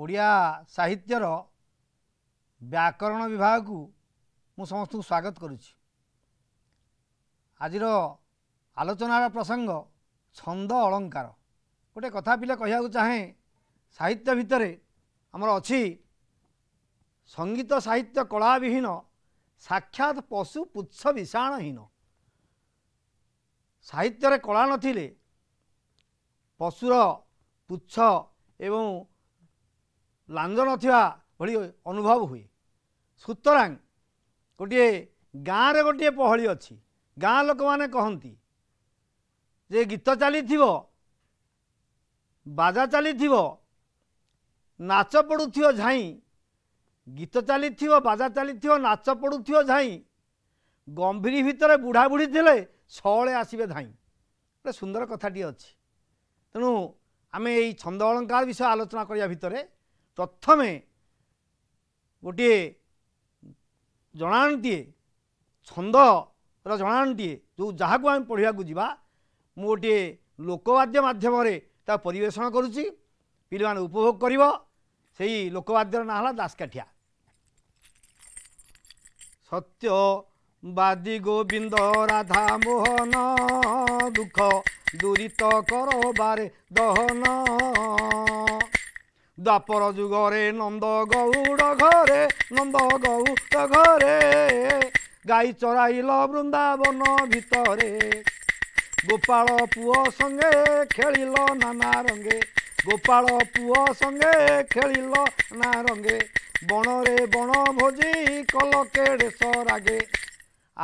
ଓଡ଼ିଆ ସାହିତ୍ୟର ବ୍ୟାକରଣ ବିଭାଗକୁ ମୁଁ ସମସ୍ତଙ୍କୁ ସ୍ୱାଗତ କରୁଛି ଆଜିର ଆଲୋଚନାର ପ୍ରସଙ୍ଗ ଛନ୍ଦ ଅଳଙ୍କାର ଗୋଟେ କଥା ପିଲା କହିବାକୁ ଚାହେଁ ସାହିତ୍ୟ ଭିତରେ ଆମର ଅଛି ସଙ୍ଗୀତ ସାହିତ୍ୟ କଳାବିହୀନ ସାକ୍ଷାତ ପଶୁ ପୁଚ୍ଛ ବିଷାଣହୀନ ସାହିତ୍ୟରେ କଳା ନଥିଲେ ପଶୁର ପୁଚ୍ଛ ଏବଂ ଲାଞ୍ଜ ନଥିବା ଭଳି ଅନୁଭବ ହୁଏ ସୁତରାଂ ଗୋଟିଏ ଗାଁରେ ଗୋଟିଏ ପହଳି ଅଛି ଗାଁ ଲୋକମାନେ କହନ୍ତି ଯେ ଗୀତ ଚାଲିଥିବ ବାଜା ଚାଲିଥିବ ନାଚ ପଡ଼ୁଥିବ ଝାଇଁ ଗୀତ ଚାଲିଥିବ ବାଜା ଚାଲିଥିବ ନାଚ ପଡ଼ୁଥିବ ଝାଇଁ ଗମ୍ଭୀରି ଭିତରେ ବୁଢ଼ା ବୁଢ଼ୀ ଥିଲେ ସହଳେ ଆସିବେ ଧାଇଁ ଗୋଟେ ସୁନ୍ଦର କଥାଟିଏ ଅଛି ତେଣୁ ଆମେ ଏଇ ଛନ୍ଦ ଅଳଙ୍କାର ବିଷୟ ଆଲୋଚନା କରିବା ଭିତରେ ପ୍ରଥମେ ଗୋଟିଏ ଜଣାଣଟିଏ ଛନ୍ଦର ଜଣାଣଟିଏ ଯେଉଁ ଯାହାକୁ ଆମେ ପଢ଼ିବାକୁ ଯିବା ମୁଁ ଗୋଟିଏ ଲୋକବାଦ୍ୟ ମାଧ୍ୟମରେ ତା ପରିବେଷଣ କରୁଛି ପିଲାମାନେ ଉପଭୋଗ କରିବ ସେହି ଲୋକବାଦ୍ୟର ନାଁ ହେଲା ଦାସକାଠିଆ ସତ୍ୟ ବାଦୀ ଗୋବିନ୍ଦ ରାଧା ମୋହନ ଦୁଃଖ ଦୂରିତ କରବାରେ ଦହନ ଦ୍ୱାପର ଯୁଗରେ ନନ୍ଦ ଗଉଡ଼ ଘରେ ନନ୍ଦ ଗଉଡ଼ ଘରେ ଗାଈ ଚରାଇଲ ବୃନ୍ଦାବନ ଭିତରେ ଗୋପାଳ ପୁଅ ସଙ୍ଗେ ଖେଳିଲ ନାନା ରଙ୍ଗେ ଗୋପାଳ ପୁଅ ସଙ୍ଗେ ଖେଳିଲ ନା ରଙ୍ଗେ ବଣରେ ବଣ ଭୋଜି କଲ କେଡ଼େଶ ରାଗେ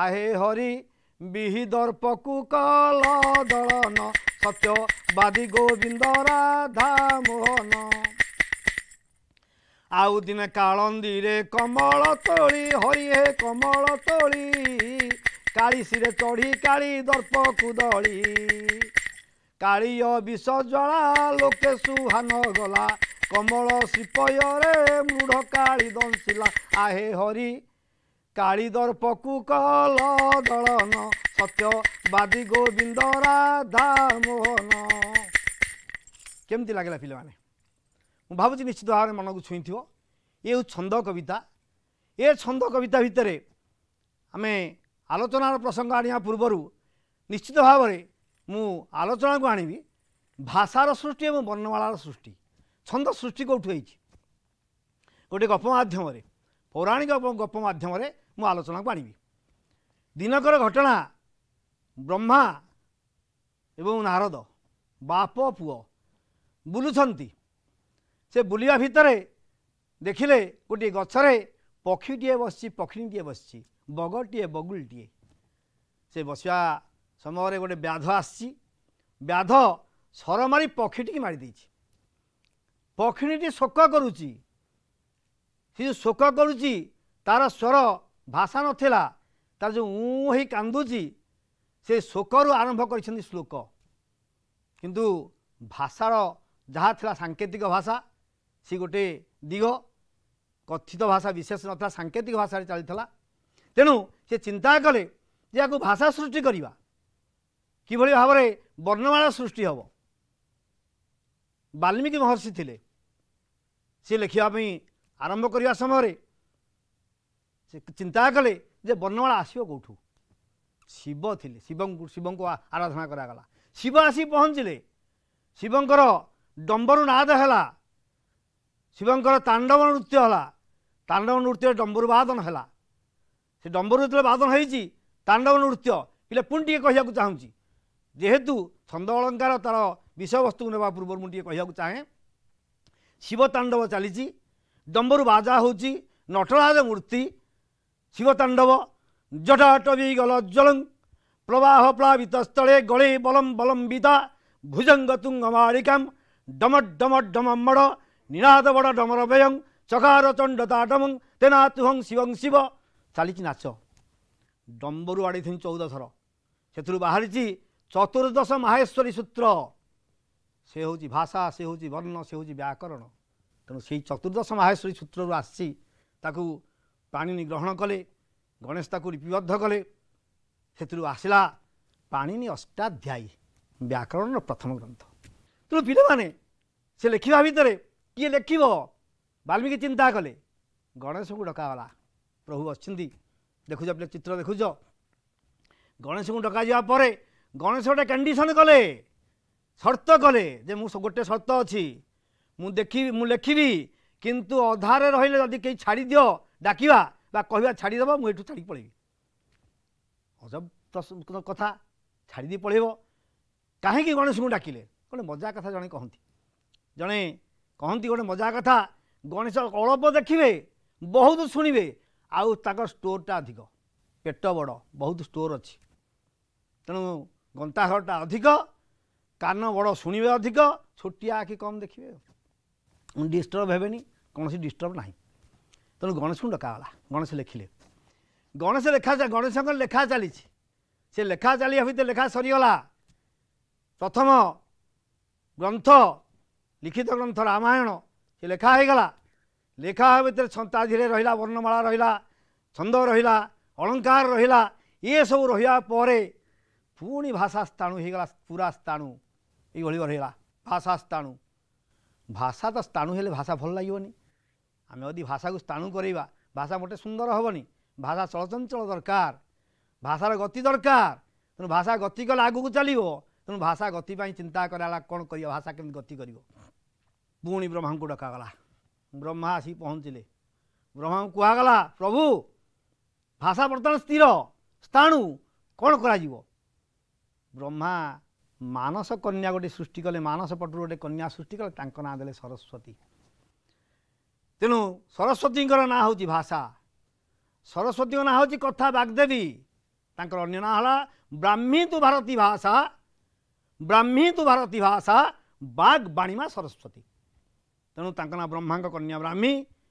ଆହେ ହରି ବିହି ଦର୍ପକୁ କଲ ଦଳନ ସତ୍ୟ ବାଦି ଗୋବିନ୍ଦ ରାଧା ମୋହନ ଆଉ ଦିନେ କାଳନ୍ଦୀରେ କମଳ ତୋଳି ହରି ହେ କମଳ ତୋଳି କାଳିଶିରେ ଚଢ଼ି କାଳି ଦର୍ପକୁ ଦଳି କାଳିୟ ବିଷ ଜ୍ୱାଳା ଲୋକେ ସୁହାନ ଗଲା କମଳ ସିପୟରେ ମୃଢ଼ କାଳି ଦଂଶିଲା ଆହେ ହରି କାଳି ଦର୍ପକୁ କଲ ଦଳନ ସତ୍ୟବାଦୀ ଗୋବିନ୍ଦ ରାଧା ମୋହନ କେମିତି ଲାଗିଲା ପିଲାମାନେ ମୁଁ ଭାବୁଛି ନିଶ୍ଚିତ ଭାବରେ ମନକୁ ଛୁଇଁଥିବ ଏ ହେଉଛି ଛନ୍ଦ କବିତା ଏ ଛନ୍ଦ କବିତା ଭିତରେ ଆମେ ଆଲୋଚନାର ପ୍ରସଙ୍ଗ ଆଣିବା ପୂର୍ବରୁ ନିଶ୍ଚିତ ଭାବରେ ମୁଁ ଆଲୋଚନାକୁ ଆଣିବି ଭାଷାର ସୃଷ୍ଟି ଏବଂ ବର୍ଣ୍ଣମାଳାର ସୃଷ୍ଟି ଛନ୍ଦ ସୃଷ୍ଟି କେଉଁଠୁ ହେଇଛି ଗୋଟିଏ ଗପ ମାଧ୍ୟମରେ ପୌରାଣିକ ଗପ ମାଧ୍ୟମରେ ମୁଁ ଆଲୋଚନାକୁ ଆଣିବି ଦିନକର ଘଟଣା ବ୍ରହ୍ମା ଏବଂ ନାରଦ ବାପ ପୁଅ ବୁଲୁଛନ୍ତି ସେ ବୁଲିବା ଭିତରେ ଦେଖିଲେ ଗୋଟିଏ ଗଛରେ ପକ୍ଷୀଟିଏ ବସିଛି ପକ୍ଷୀଟିଏ ବସିଛି ବଗଟିଏ ବଗୁଲଟିଏ ସେ ବସିବା ସମୟରେ ଗୋଟେ ବ୍ୟାଧ ଆସିଛି ବ୍ୟାଧ ସର ମାରି ପକ୍ଷୀଟିକି ମାରିଦେଇଛି ପକ୍ଷୀଟିଏ ଶୋକ କରୁଛି ସେ ଯେଉଁ ଶୋକ କରୁଛି ତା'ର ସ୍ୱର ଭାଷା ନଥିଲା ତା'ର ଯେଉଁ ଉଁ ହେଇ କାନ୍ଦୁଛି ସେ ଶୋକରୁ ଆରମ୍ଭ କରିଛନ୍ତି ଶ୍ଲୋକ କିନ୍ତୁ ଭାଷାର ଯାହା ଥିଲା ସାଙ୍କେତିକ ଭାଷା ସେ ଗୋଟିଏ ଦିଗ କଥିତ ଭାଷା ବିଶେଷ ନଥିଲା ସାଙ୍କେତିକ ଭାଷାରେ ଚାଲିଥିଲା ତେଣୁ ସେ ଚିନ୍ତା କଲେ ଯେ ଆକୁ ଭାଷା ସୃଷ୍ଟି କରିବା କିଭଳି ଭାବରେ ବର୍ଣ୍ଣମାଳା ସୃଷ୍ଟି ହେବ ବାଲ୍ମୀକି ମହର୍ଷି ଥିଲେ ସେ ଲେଖିବା ପାଇଁ ଆରମ୍ଭ କରିବା ସମୟରେ ସେ ଚିନ୍ତା କଲେ ଯେ ବର୍ଣ୍ଣମାଳା ଆସିବ କେଉଁଠୁ ଶିବ ଥିଲେ ଶିବଙ୍କୁ ଶିବଙ୍କୁ ଆରାଧନା କରାଗଲା ଶିବ ଆସି ପହଞ୍ଚିଲେ ଶିବଙ୍କର ଡମ୍ବରୁ ନାଦ ହେଲା शिवर तांडव नृत्य तांडव नृत्य होला ताण्डव नृत्यले डम्बरवादन होला डम्बरुले बादन हुन्छ ताडवन नृत्य वस्तु कहिु छन्द अलङ्कार तर विषयवस्तु नै कहि शिवताण्डव चाहिँ डम्बरु बाजा हौ नटराज मूर्ति शिव शिवताण्डव जठ गल जलङ प्रवाह प्लावित स्थे बलम बलम् बलम्बिदा भुजङ्ग तुङ्गमा डम डमडमड ନିନାଦ ବଡ଼ ଡମର ବ୍ୟୟଂ ଚକାର ଚଣ୍ଡ ତାଟମ ତେନା ତୁହଂ ଶିବଂ ଶିବ ଚାଲିଛି ନାଚ ଡମ୍ବରୁ ଆଡ଼ିଥିନି ଚଉଦ ଥର ସେଥିରୁ ବାହାରିଛି ଚତୁର୍ଦ୍ଦଶ ମାହେଶ୍ୱରୀ ସୂତ୍ର ସେ ହେଉଛି ଭାଷା ସେ ହେଉଛି ବର୍ଣ୍ଣ ସେ ହେଉଛି ବ୍ୟାକରଣ ତେଣୁ ସେଇ ଚତୁର୍ଦ୍ଦଶ ମାହେଶ୍ୱରୀ ସୂତ୍ରରୁ ଆସିଛି ତାକୁ ପାଣିନି ଗ୍ରହଣ କଲେ ଗଣେଶ ତାକୁ ଲିପିବଦ୍ଧ କଲେ ସେଥିରୁ ଆସିଲା ପାଣିନି ଅଷ୍ଟାଧ୍ୟାୟୀ ବ୍ୟାକରଣର ପ୍ରଥମ ଗ୍ରନ୍ଥ ତେଣୁ ପିଲାମାନେ ସେ ଲେଖିବା ଭିତରେ କିଏ ଲେଖିବ ବାଲ୍ମିକି ଚିନ୍ତା କଲେ ଗଣେଶଙ୍କୁ ଡକାଗଲା ପ୍ରଭୁ ଅଛନ୍ତି ଦେଖୁଛ ପିଲା ଚିତ୍ର ଦେଖୁଛ ଗଣେଶଙ୍କୁ ଡକାଯିବା ପରେ ଗଣେଶ ଗୋଟେ କଣ୍ଡିସନ୍ କଲେ ସର୍ତ୍ତ କଲେ ଯେ ମୁଁ ଗୋଟେ ସର୍ତ୍ତ ଅଛି ମୁଁ ଦେଖିବି ମୁଁ ଲେଖିବି କିନ୍ତୁ ଅଧାରେ ରହିଲେ ଯଦି କେହି ଛାଡ଼ିଦିଅ ଡାକିବା ବା କହିବା ଛାଡ଼ିଦେବ ମୁଁ ଏଠୁ ଛାଡ଼ିକି ପଳେଇବି ଅଜବ କଥା ଛାଡ଼ିଦେଇ ପଳେଇବ କାହିଁକି ଗଣେଶଙ୍କୁ ଡାକିଲେ ଗୋଟେ ମଜା କଥା ଜଣେ କହନ୍ତି ଜଣେ କହନ୍ତି ଗୋଟେ ମଜା କଥା ଗଣେଶ ଅଳ୍ପ ଦେଖିବେ ବହୁତ ଶୁଣିବେ ଆଉ ତାଙ୍କ ଷ୍ଟୋରଟା ଅଧିକ ପେଟ ବଡ଼ ବହୁତ ଷ୍ଟୋର ଅଛି ତେଣୁ ଗନ୍ତାଘରଟା ଅଧିକ କାନ ବଡ଼ ଶୁଣିବେ ଅଧିକ ଛୋଟିଆ ଆଖି କମ୍ ଦେଖିବେ ଡିଷ୍ଟର୍ବ ହେବେନି କୌଣସି ଡିଷ୍ଟର୍ବ ନାହିଁ ତେଣୁ ଗଣେଶଙ୍କୁ ଡକାଗଲା ଗଣେଶ ଲେଖିଲେ ଗଣେଶ ଲେଖା ଗଣେଶଙ୍କର ଲେଖା ଚାଲିଛି ସେ ଲେଖା ଚାଲିବା ଭିତରେ ଲେଖା ସରିଗଲା ପ୍ରଥମ ଗ୍ରନ୍ଥ ଲିଖିତ ଗ୍ରନ୍ଥ ରାମାୟଣ ସେ ଲେଖା ହେଇଗଲା ଲେଖା ହେବା ଭିତରେ ଛନ୍ତା ଧୀରେ ରହିଲା ବର୍ଣ୍ଣମାଳା ରହିଲା ଛନ୍ଦ ରହିଲା ଅଳଙ୍କାର ରହିଲା ଏସବୁ ରହିବା ପରେ ପୁଣି ଭାଷା ସ୍ଥାଣୁ ହେଇଗଲା ପୁରା ସ୍ଥାଣୁ ଏଇଭଳି ରହିଲା ଭାଷା ସ୍ଥାଣୁ ଭାଷା ତ ସ୍ଥାଣୁ ହେଲେ ଭାଷା ଭଲ ଲାଗିବନି ଆମେ ଯଦି ଭାଷାକୁ ସ୍ଥାଣୁ କରିବା ଭାଷା ଗୋଟେ ସୁନ୍ଦର ହେବନି ଭାଷା ଚଳଚଞ୍ଚଳ ଦରକାର ଭାଷାର ଗତି ଦରକାର ତେଣୁ ଭାଷା ଗତି କଲେ ଆଗକୁ ଚାଲିବ ତେଣୁ ଭାଷା ଗତି ପାଇଁ ଚିନ୍ତା କରାଗଲା କ'ଣ କରିବ ଭାଷା କେମିତି ଗତି କରିବ ପୁଣି ବ୍ରହ୍ମାଙ୍କୁ ଡକାଗଲା ବ୍ରହ୍ମା ଆସି ପହଞ୍ଚିଲେ ବ୍ରହ୍ମାଙ୍କୁ କୁହାଗଲା ପ୍ରଭୁ ଭାଷା ବର୍ତ୍ତମାନ ସ୍ଥିର ସ୍ଥାଣୁ କ'ଣ କରାଯିବ ବ୍ରହ୍ମା ମାନସ କନ୍ୟା ଗୋଟେ ସୃଷ୍ଟି କଲେ ମାନସ ପଟରୁ ଗୋଟେ କନ୍ୟା ସୃଷ୍ଟି କଲେ ତାଙ୍କ ନାଁ ଦେଲେ ସରସ୍ୱତୀ ତେଣୁ ସରସ୍ୱତୀଙ୍କର ନାଁ ହେଉଛି ଭାଷା ସରସ୍ୱତୀଙ୍କ ନାଁ ହେଉଛି କଥା ବାଗଦେବୀ ତାଙ୍କର ଅନ୍ୟ ନାଁ ହେଲା ବ୍ରାହ୍ମୀ ତୁ ଭାରତୀ ଭାଷା ବ୍ରାହ୍ମୀ ତୁ ଭାରତୀ ଭାଷା ବାଗ୍ ବାଣୀମା ସରସ୍ୱତୀ ତେଣୁ ତାଙ୍କ ନାଁ ବ୍ରହ୍ମାଙ୍କ କନ୍ୟା ବ୍ରାହ୍ମୀ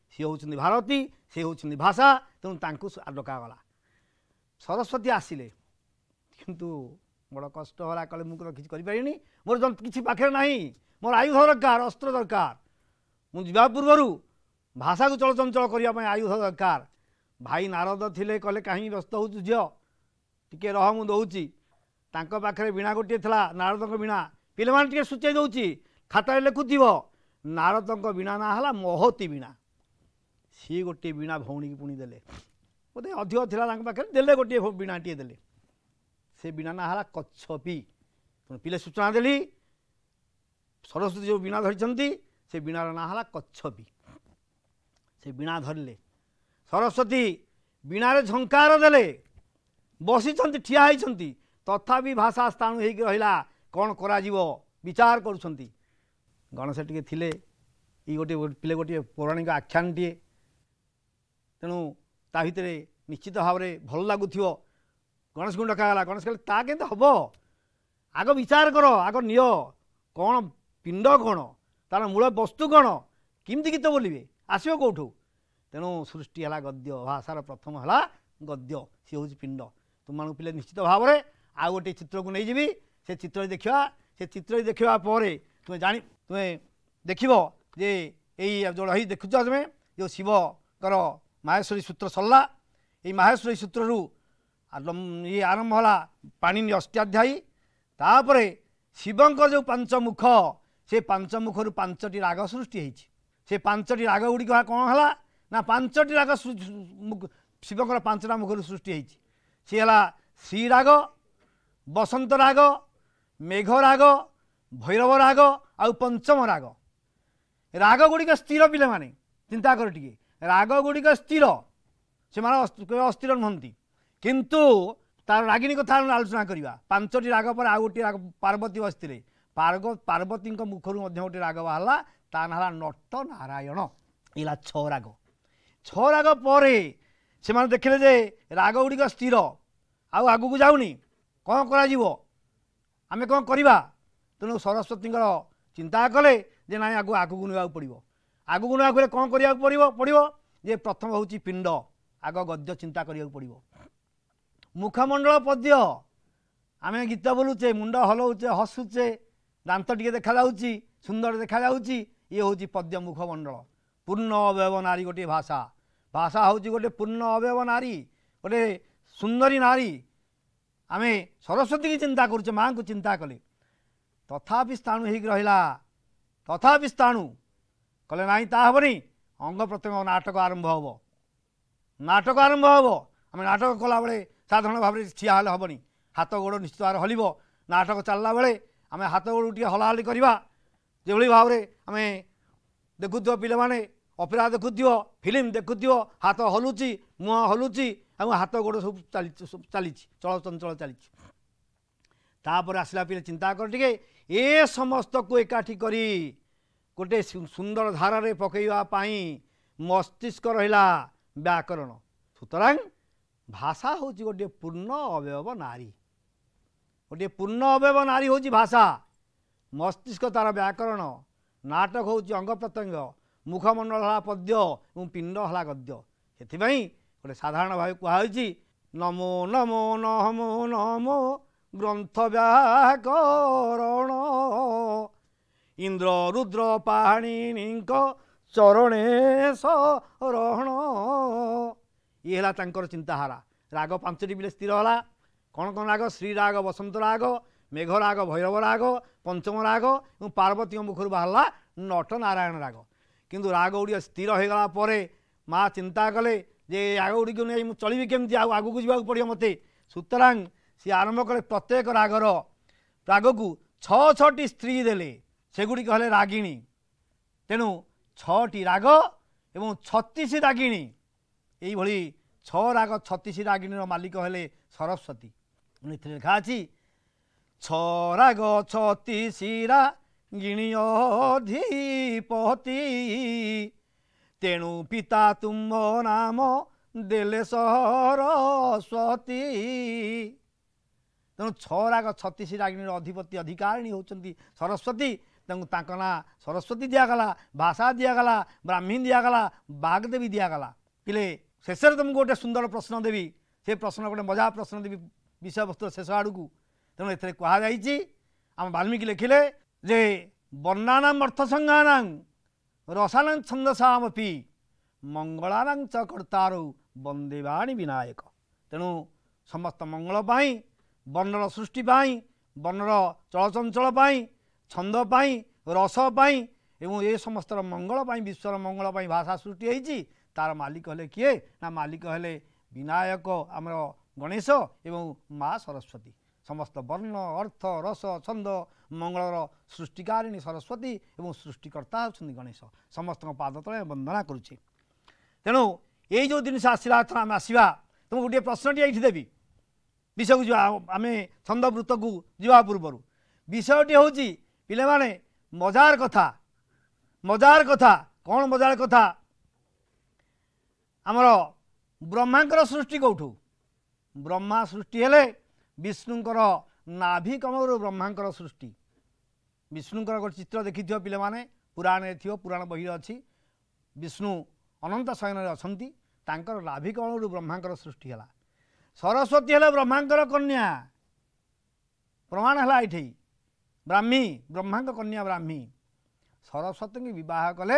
ସିଏ ହେଉଛନ୍ତି ଭାରତୀ ସିଏ ହେଉଛନ୍ତି ଭାଷା ତେଣୁ ତାଙ୍କୁ ଡକାଗଲା ସରସ୍ୱତୀ ଆସିଲେ କିନ୍ତୁ ବଡ଼ କଷ୍ଟ ହେଲା କଲେ ମୁଁ କିଛି କରିପାରିନି ମୋର କିଛି ପାଖରେ ନାହିଁ ମୋର ଆୟୁଧ ଦରକାର ଅସ୍ତ୍ର ଦରକାର ମୁଁ ଯିବା ପୂର୍ବରୁ ଭାଷାକୁ ଚଳଚଞ୍ଚଳ କରିବା ପାଇଁ ଆୟୁଧ ଦରକାର ଭାଇ ନାରଦ ଥିଲେ କହିଲେ କାହିଁକି ବ୍ୟସ୍ତ ହେଉଛୁ ଝିଅ ଟିକିଏ ରହ ମୁଁ ଦେଉଛି ତାଙ୍କ ପାଖରେ ବୀଣା ଗୋଟିଏ ଥିଲା ନାରଦଙ୍କ ବୀଣା ପିଲାମାନେ ଟିକେ ସୂଚାଇ ଦେଉଛି ଖାତାରେ ଲେଖୁଥିବ ନାରଦଙ୍କ ବୀଣା ନାଁ ହେଲା ମହତି ବୀଣା ସିଏ ଗୋଟିଏ ବୀଣା ଭଉଣୀକି ପୁଣି ଦେଲେ ବୋଧେ ଅଧିକ ଥିଲା ତାଙ୍କ ପାଖରେ ଦେଲେ ଗୋଟିଏ ବୀଣାଟିଏ ଦେଲେ ସେ ବୀଣା ନାଁ ହେଲା କଚ୍ଛପି ତେଣୁ ପିଲା ସୂଚନା ଦେଲି ସରସ୍ୱତୀ ଯେଉଁ ବୀଣା ଧରିଛନ୍ତି ସେ ବୀଣାର ନାଁ ହେଲା କଚ୍ଛପି ସେ ବୀଣା ଧରିଲେ ସରସ୍ୱତୀ ବୀଣାରେ ଝଙ୍କାର ଦେଲେ ବସିଛନ୍ତି ଠିଆ ହେଇଛନ୍ତି ତଥାପି ଭାଷା ସ୍ଥାଣୁ ହେଇକି ରହିଲା କ'ଣ କରାଯିବ ବିଚାର କରୁଛନ୍ତି ଗଣେଶ ଟିକେ ଥିଲେ ଇ ଗୋଟିଏ ପିଲେ ଗୋଟିଏ ପୌରାଣିକ ଆଖ୍ୟାନଟିଏ ତେଣୁ ତା ଭିତରେ ନିଶ୍ଚିତ ଭାବରେ ଭଲ ଲାଗୁଥିବ ଗଣେଶଙ୍କୁ ଡକାଗଲା ଗଣେଶ କହିଲେ ତା କେମିତି ହେବ ଆଗ ବିଚାର କର ଆଗ ନିଅ କ'ଣ ପିଣ୍ଡ କ'ଣ ତା'ର ମୂଳ ବସ୍ତୁ କ'ଣ କେମିତି ଗୀତ ବୋଲିବେ ଆସିବ କେଉଁଠୁ ତେଣୁ ସୃଷ୍ଟି ହେଲା ଗଦ୍ୟ ଭାଷାର ପ୍ରଥମ ହେଲା ଗଦ୍ୟ ସିଏ ହେଉଛି ପିଣ୍ଡ ତୁମମାନଙ୍କୁ ପିଲେ ନିଶ୍ଚିତ ଭାବରେ ଆଉ ଗୋଟେ ଚିତ୍ରକୁ ନେଇଯିବି ସେ ଚିତ୍ରରେ ଦେଖିବା ସେ ଚିତ୍ରରେ ଦେଖିବା ପରେ ତୁମେ ଜାଣି ତୁମେ ଦେଖିବ ଯେ ଏଇ ଯେଉଁ ରହି ଦେଖୁଛ ତୁମେ ଯେଉଁ ଶିବଙ୍କର ମାହେଶ୍ୱରୀ ସୂତ୍ର ସରିଲା ଏଇ ମାହେଶ୍ୱରୀ ସୂତ୍ରରୁ ଇଏ ଆରମ୍ଭ ହେଲା ପାଣିନି ଅଷ୍ଟାଧ୍ୟାୟୀ ତାପରେ ଶିବଙ୍କର ଯେଉଁ ପାଞ୍ଚମୁଖ ସେ ପାଞ୍ଚମୁଖରୁ ପାଞ୍ଚଟି ରାଗ ସୃଷ୍ଟି ହେଇଛି ସେ ପାଞ୍ଚଟି ରାଗ ଗୁଡ଼ିକ କ'ଣ ହେଲା ନା ପାଞ୍ଚଟି ରାଗ ଶିବଙ୍କର ପାଞ୍ଚଟା ମୁଖରୁ ସୃଷ୍ଟି ହେଇଛି ସେ ହେଲା ଶ୍ରୀରାଗ ବସନ୍ତ ରାଗ ମେଘ ରାଗ ଭୈରବ ରାଗ ଆଉ ପଞ୍ଚମ ରାଗ ରାଗ ଗୁଡ଼ିକ ସ୍ଥିର ପିଲାମାନେ ଚିନ୍ତା କର ଟିକେ ରାଗ ଗୁଡ଼ିକ ସ୍ଥିର ସେମାନେ ଅସ୍ଥିର ନୁହନ୍ତି କିନ୍ତୁ ତାର ରାଗିଣୀ କଥା ଆଲୋଚନା କରିବା ପାଞ୍ଚଟି ରାଗ ପରେ ଆଉ ଗୋଟିଏ ରାଗ ପାର୍ବତୀ ବସିଥିଲେ ପାର୍ଗ ପାର୍ବତୀଙ୍କ ମୁଖରୁ ମଧ୍ୟ ଗୋଟିଏ ରାଗ ବାହାରିଲା ତା ନାଁ ହେଲା ନଟ ନାରାୟଣ ଏଲା ଛଅ ରାଗ ଛଅ ରାଗ ପରେ ସେମାନେ ଦେଖିଲେ ଯେ ରାଗ ଗୁଡ଼ିକ ସ୍ଥିର ଆଉ ଆଗକୁ ଯାଉନି କ'ଣ କରାଯିବ ଆମେ କ'ଣ କରିବା ତେଣୁ ସରସ୍ୱତୀଙ୍କର ଚିନ୍ତା କଲେ ଯେ ନାହିଁ ଆଗକୁ ଆଗକୁ ନେବାକୁ ପଡ଼ିବ ଆଗକୁ ନେବାକୁ ହେଲେ କ'ଣ କରିବାକୁ ପଡ଼ିବ ପଡ଼ିବ ଯେ ପ୍ରଥମ ହେଉଛି ପିଣ୍ଡ ଆଗ ଗଦ୍ୟ ଚିନ୍ତା କରିବାକୁ ପଡ଼ିବ ମୁଖମଣ୍ଡଳ ପଦ୍ୟ ଆମେ ଗୀତ ବୋଲୁଛେ ମୁଣ୍ଡ ହଲଉଛେ ହସୁଛେ ଦାନ୍ତ ଟିକେ ଦେଖାଯାଉଛି ସୁନ୍ଦର ଦେଖାଯାଉଛି ଇଏ ହେଉଛି ପଦ୍ୟ ମୁଖମଣ୍ଡଳ ପୂର୍ଣ୍ଣ ଅବୟବ ନାରୀ ଗୋଟିଏ ଭାଷା ଭାଷା ହେଉଛି ଗୋଟେ ପୂର୍ଣ୍ଣ ଅବୟବ ନାରୀ ଗୋଟେ ସୁନ୍ଦରୀ ନାରୀ ଆମେ ସରସ୍ୱତୀକି ଚିନ୍ତା କରୁଛେ ମାଆଙ୍କୁ ଚିନ୍ତା କଲେ ତଥାପି ସ୍ଥାଣୁ ହେଇକି ରହିଲା ତଥାପି ସ୍ଥାଣୁ କଲେ ନାହିଁ ତାହା ହେବନି ଅଙ୍ଗ ପ୍ରତ୍ୟଙ୍ଗ ନାଟକ ଆରମ୍ଭ ହେବ ନାଟକ ଆରମ୍ଭ ହେବ ଆମେ ନାଟକ କଲାବେଳେ ସାଧାରଣ ଭାବରେ ଠିଆ ହେଲେ ହେବନି ହାତ ଗୋଡ଼ ନିଶ୍ଚିତ ଭାବରେ ହଲିବ ନାଟକ ଚାଲିଲା ବେଳେ ଆମେ ହାତ ଗୋଡ଼କୁ ଟିକେ ହଲାହଲି କରିବା ଯେଭଳି ଭାବରେ ଆମେ ଦେଖୁଥିବ ପିଲାମାନେ ଅପେରା ଦେଖୁଥିବ ଫିଲ୍ମ ଦେଖୁଥିବ ହାତ ହଲୁଛି ମୁହଁ ହଲୁଛି ଆମ ହାତ ଗୋଡ଼ ସବୁ ଚାଲିଛି ଚାଲିଛି ଚଳଚଞ୍ଚଳ ଚାଲିଛି ତାପରେ ଆସିଲା ପିଲା ଚିନ୍ତା କର ଟିକେ ଏ ସମସ୍ତକୁ ଏକାଠି କରି ଗୋଟେ ସୁନ୍ଦର ଧାରାରେ ପକାଇବା ପାଇଁ ମସ୍ତିଷ୍କ ରହିଲା ବ୍ୟାକରଣ ସୁତରାଂ ଭାଷା ହେଉଛି ଗୋଟିଏ ପୂର୍ଣ୍ଣ ଅବୟବ ନାରୀ ଗୋଟିଏ ପୂର୍ଣ୍ଣ ଅବୟବ ନାରୀ ହେଉଛି ଭାଷା ମସ୍ତିଷ୍କ ତା'ର ବ୍ୟାକରଣ ନାଟକ ହେଉଛି ଅଙ୍ଗ ପ୍ରତ୍ୟଙ୍ଗ ମୁଖମଣ୍ଡଳ ହେଲା ପଦ୍ୟ ଏବଂ ପିଣ୍ଡ ହେଲା ଗଦ୍ୟ ସେଥିପାଇଁ ଗୋଟେ ସାଧାରଣ ଭାବେ କୁହାହୋଇଛି ନମୋ ନମୋ ନମୋ ନମୋ ଗ୍ରନ୍ଥ ବ୍ୟାକରଣ ଇନ୍ଦ୍ର ରୁଦ୍ର ପାହାଣିନୀଙ୍କ ଚରଣେଶରଣ ଇଏ ହେଲା ତାଙ୍କର ଚିନ୍ତାହାରା ରାଗ ପାଞ୍ଚଟି ବିଲେ ସ୍ଥିର ହେଲା କ'ଣ କ'ଣ ରାଗ ଶ୍ରୀରାଗ ବସନ୍ତ ରାଗ ମେଘ ରାଗ ଭୈରବ ରାଗ ପଞ୍ଚମ ରାଗ ଏବଂ ପାର୍ବତୀଙ୍କ ମୁଖରୁ ବାହାରିଲା ନଟ ନାରାୟଣ ରାଗ କିନ୍ତୁ ରାଗ ଗୁଡ଼ିକ ସ୍ଥିର ହୋଇଗଲା ପରେ ମା' ଚିନ୍ତା କଲେ ଯେ ରାଗ ଗୁଡ଼ିକୁ ନେଇ ମୁଁ ଚଳିବି କେମିତି ଆଉ ଆଗକୁ ଯିବାକୁ ପଡ଼ିବ ମୋତେ ସୁତରାଂ ସିଏ ଆରମ୍ଭ କଲେ ପ୍ରତ୍ୟେକ ରାଗର ରାଗକୁ ଛଅ ଛଅଟି ସ୍ତ୍ରୀ ଦେଲେ ସେଗୁଡ଼ିକ ହେଲେ ରାଗିଣୀ ତେଣୁ ଛଅଟି ରାଗ ଏବଂ ଛତିଶ ରାଗିଣୀ ଏଇଭଳି ଛଅ ରାଗ ଛତିଶ ରାଗିଣୀର ମାଲିକ ହେଲେ ସରସ୍ୱତୀ ଏଥିରେ ଲେଖା ଅଛି ଛଅ ରାଗ ଛତିଶି ରାଗିଣୀ ଅଧିପତି ତେଣୁ ପିତା ତୁମ୍ଭ ନାମ ଦେଲେ ସରସ୍ୱତୀ ତେଣୁ ଛଅ ରାଗ ଛତିଶ ରାଗିଣୀର ଅଧିପତି ଅଧିକାରିଣୀ ହେଉଛନ୍ତି ସରସ୍ୱତୀ ତେଣୁ ତାଙ୍କ ନାଁ ସରସ୍ୱତୀ ଦିଆଗଲା ଭାଷା ଦିଆଗଲା ବ୍ରାହ୍ମୀ ଦିଆଗଲା ବାଗଦେବୀ ଦିଆଗଲା କିଲେ ଶେଷରେ ତୁମକୁ ଗୋଟେ ସୁନ୍ଦର ପ୍ରଶ୍ନ ଦେବି ସେ ପ୍ରଶ୍ନ ଗୋଟେ ମଜା ପ୍ରଶ୍ନ ଦେବି ବିଷୟବସ୍ତୁର ଶେଷ ଆଡ଼କୁ ତେଣୁ ଏଥିରେ କୁହାଯାଇଛି ଆମ ବାଲ୍ମୀକି ଲେଖିଲେ ଯେ ବର୍ଣ୍ଣାନାମ ଅର୍ଥ ସଂଜ୍ଞାନାଙ୍କ सामपि छन्दपी कर्तारो वन्देवाणी विनायक तेणु समस्त पाइँ वर्णर वर्णर चलचञ्चल छन्दै एवं ए समस्त मङ्गल विश्व र मङ्गल भाषा सृष्टि है तार मालिक ना मालिक हो विनायक आम गणेश सरस्वती ସମସ୍ତ ବର୍ଣ୍ଣ ଅର୍ଥ ରସ ଛନ୍ଦ ମଙ୍ଗଳର ସୃଷ୍ଟିକାରିଣୀ ସରସ୍ୱତୀ ଏବଂ ସୃଷ୍ଟିକର୍ତ୍ତା ହେଉଛନ୍ତି ଗଣେଶ ସମସ୍ତଙ୍କ ପାଦ ତଳେ ବନ୍ଦନା କରୁଛି ତେଣୁ ଏଇ ଯେଉଁ ଜିନିଷ ଆସିଲା ଅର୍ଥ ଆମେ ଆସିବା ତୁମକୁ ଗୋଟିଏ ପ୍ରଶ୍ନଟି ଏଇଠି ଦେବି ବିଷୟକୁ ଯିବା ଆମେ ଛନ୍ଦ ବୃତ୍ତକୁ ଯିବା ପୂର୍ବରୁ ବିଷୟଟି ହେଉଛି ପିଲାମାନେ ମଜାର କଥା ମଜାର କଥା କ'ଣ ମଜାର କଥା ଆମର ବ୍ରହ୍ମାଙ୍କର ସୃଷ୍ଟି କେଉଁଠୁ ବ୍ରହ୍ମା ସୃଷ୍ଟି ହେଲେ ବିଷ୍ଣୁଙ୍କର ନାଭି କମଳରୁ ବ୍ରହ୍ମାଙ୍କର ସୃଷ୍ଟି ବିଷ୍ଣୁଙ୍କର ଗୋଟେ ଚିତ୍ର ଦେଖିଥିବ ପିଲାମାନେ ପୁରାଣରେ ଥିବ ପୁରାଣ ବହିରେ ଅଛି ବିଷ୍ଣୁ ଅନନ୍ତ ଶୟନରେ ଅଛନ୍ତି ତାଙ୍କର ନାଭି କମଳରୁ ବ୍ରହ୍ମାଙ୍କର ସୃଷ୍ଟି ହେଲା ସରସ୍ୱତୀ ହେଲେ ବ୍ରହ୍ମାଙ୍କର କନ୍ୟା ପ୍ରମାଣ ହେଲା ଏଇଠି ବ୍ରାହ୍ମୀ ବ୍ରହ୍ମାଙ୍କ କନ୍ୟା ବ୍ରାହ୍ମୀ ସରସ୍ୱତୀଙ୍କୁ ବିବାହ କଲେ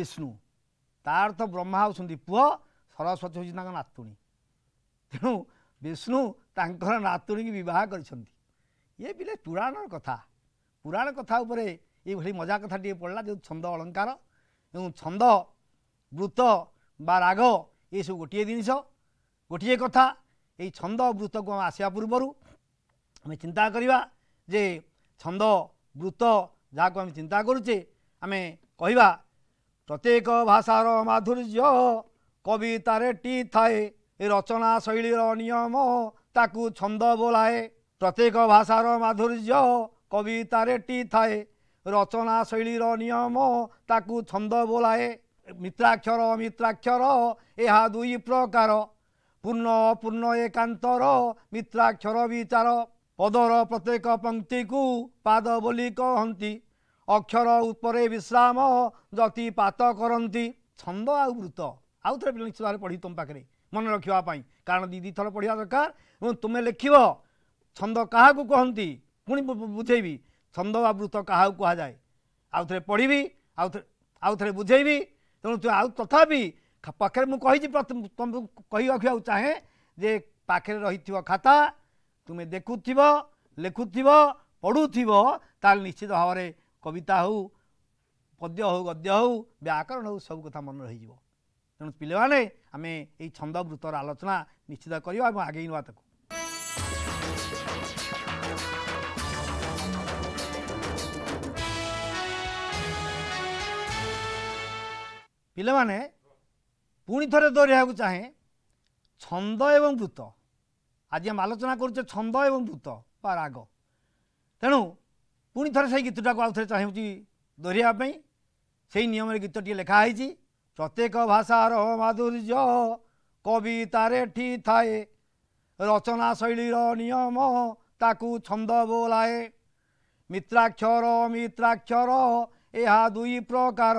ବିଷ୍ଣୁ ତା ଅର୍ଥ ବ୍ରହ୍ମା ହେଉଛନ୍ତି ପୁଅ ସରସ୍ୱତୀ ହେଉଛି ତାଙ୍କ ନାତୁଣୀ ତେଣୁ ବିଷ୍ଣୁ ତାଙ୍କର ନାତୁଣୀକି ବିବାହ କରିଛନ୍ତି ଏ ପିଲେ ପୁରାଣର କଥା ପୁରାଣ କଥା ଉପରେ ଏଭଳି ମଜା କଥା ଟିକେ ପଡ଼ିଲା ଯେଉଁ ଛନ୍ଦ ଅଳଙ୍କାର ଏବଂ ଛନ୍ଦ ବୃତ୍ତ ବା ରାଗ ଏସବୁ ଗୋଟିଏ ଜିନିଷ ଗୋଟିଏ କଥା ଏଇ ଛନ୍ଦ ବୃତ୍ତକୁ ଆମେ ଆସିବା ପୂର୍ବରୁ ଆମେ ଚିନ୍ତା କରିବା ଯେ ଛନ୍ଦ ବୃତ୍ତ ଯାହାକୁ ଆମେ ଚିନ୍ତା କରୁଛେ ଆମେ କହିବା ପ୍ରତ୍ୟେକ ଭାଷାର ମାଧୁର୍ଯ୍ୟ କବିତାରେ ଟି ଥାଏ ରଚନା ଶୈଳୀର ନିୟମ ତାକୁ ଛନ୍ଦ ବୋଲାଏ ପ୍ରତ୍ୟେକ ଭାଷାର ମାଧୁର୍ଯ୍ୟ କବିତାରେ ଟି ଥାଏ ରଚନା ଶୈଳୀର ନିୟମ ତାକୁ ଛନ୍ଦ ବୋଲାଏ ମିତ୍ରାକ୍ଷର ମିତ୍ରାକ୍ଷର ଏହା ଦୁଇ ପ୍ରକାର ପୂର୍ଣ୍ଣ ଅପୂର୍ଣ୍ଣ ଏକାନ୍ତର ମିତ୍ରାକ୍ଷର ବିଚାର ପଦର ପ୍ରତ୍ୟେକ ପଙ୍କ୍ତିକୁ ପାଦ ବୋଲି କହନ୍ତି ଅକ୍ଷର ଉପରେ ବିଶ୍ରାମ ଯଦି ପାତ କରନ୍ତି ଛନ୍ଦ ଆଉ ବୃତ ଆଉ ଥରେ ପିଲା ନିଶ୍ଚିତ ଭାବରେ ପଢ଼ି ତମ ପାଖରେ ମନେ ରଖିବା ପାଇଁ କାରଣ ଦୁଇ ଦୁଇ ଥର ପଢ଼ିବା ଦରକାର ଏବଂ ତୁମେ ଲେଖିବ ଛନ୍ଦ କାହାକୁ କହନ୍ତି ପୁଣି ବୁଝେଇବି ଛନ୍ଦ ବା ବୃତ୍ତ କାହାକୁ କୁହାଯାଏ ଆଉ ଥରେ ପଢ଼ିବି ଆଉ ଥରେ ଆଉ ଥରେ ବୁଝେଇବି ତେଣୁ ତୁ ଆଉ ତଥାପି ପାଖରେ ମୁଁ କହିଛି ତୁମକୁ କହିବାକୁ ଆଉ ଚାହେଁ ଯେ ପାଖରେ ରହିଥିବ ଖାତା ତୁମେ ଦେଖୁଥିବ ଲେଖୁଥିବ ପଢ଼ୁଥିବ ତାହେଲେ ନିଶ୍ଚିତ ଭାବରେ କବିତା ହେଉ ପଦ୍ୟ ହେଉ ଗଦ୍ୟ ହେଉ ବ୍ୟାକରଣ ହେଉ ସବୁ କଥା ମନେ ରହିଯିବ ତେଣୁ ପିଲାମାନେ ଆମେ ଏଇ ଛନ୍ଦବୃତ୍ତର ଆଲୋଚନା ନିଶ୍ଚିତ କରିବା ଏବଂ ଆଗେଇ ନେବା ତାକୁ ପିଲାମାନେ ପୁଣି ଥରେ ଦୌଡ଼ିବାକୁ ଚାହେଁ ଛନ୍ଦ ଏବଂ ବୃତ୍ତ ଆଜି ଆମେ ଆଲୋଚନା କରୁଛେ ଛନ୍ଦ ଏବଂ ବୃତ୍ତ ବା ରାଗ ତେଣୁ ପୁଣି ଥରେ ସେଇ ଗୀତଟାକୁ ଆଉ ଥରେ ଚାହୁଁଛି ଦୌଡ଼ିବା ପାଇଁ ସେଇ ନିୟମରେ ଗୀତଟିଏ ଲେଖା ହେଇଛି ପ୍ରତ୍ୟେକ ଭାଷାର ମାଧୁର୍ଯ୍ୟ କବିତାରେ ଠି ଥାଏ ରଚନା ଶୈଳୀର ନିୟମ ତାକୁ ଛନ୍ଦ ବୋଲାଏ ମିତ୍ରାକ୍ଷର ମିତ୍ରାକ୍ଷର ଏହା ଦୁଇ ପ୍ରକାର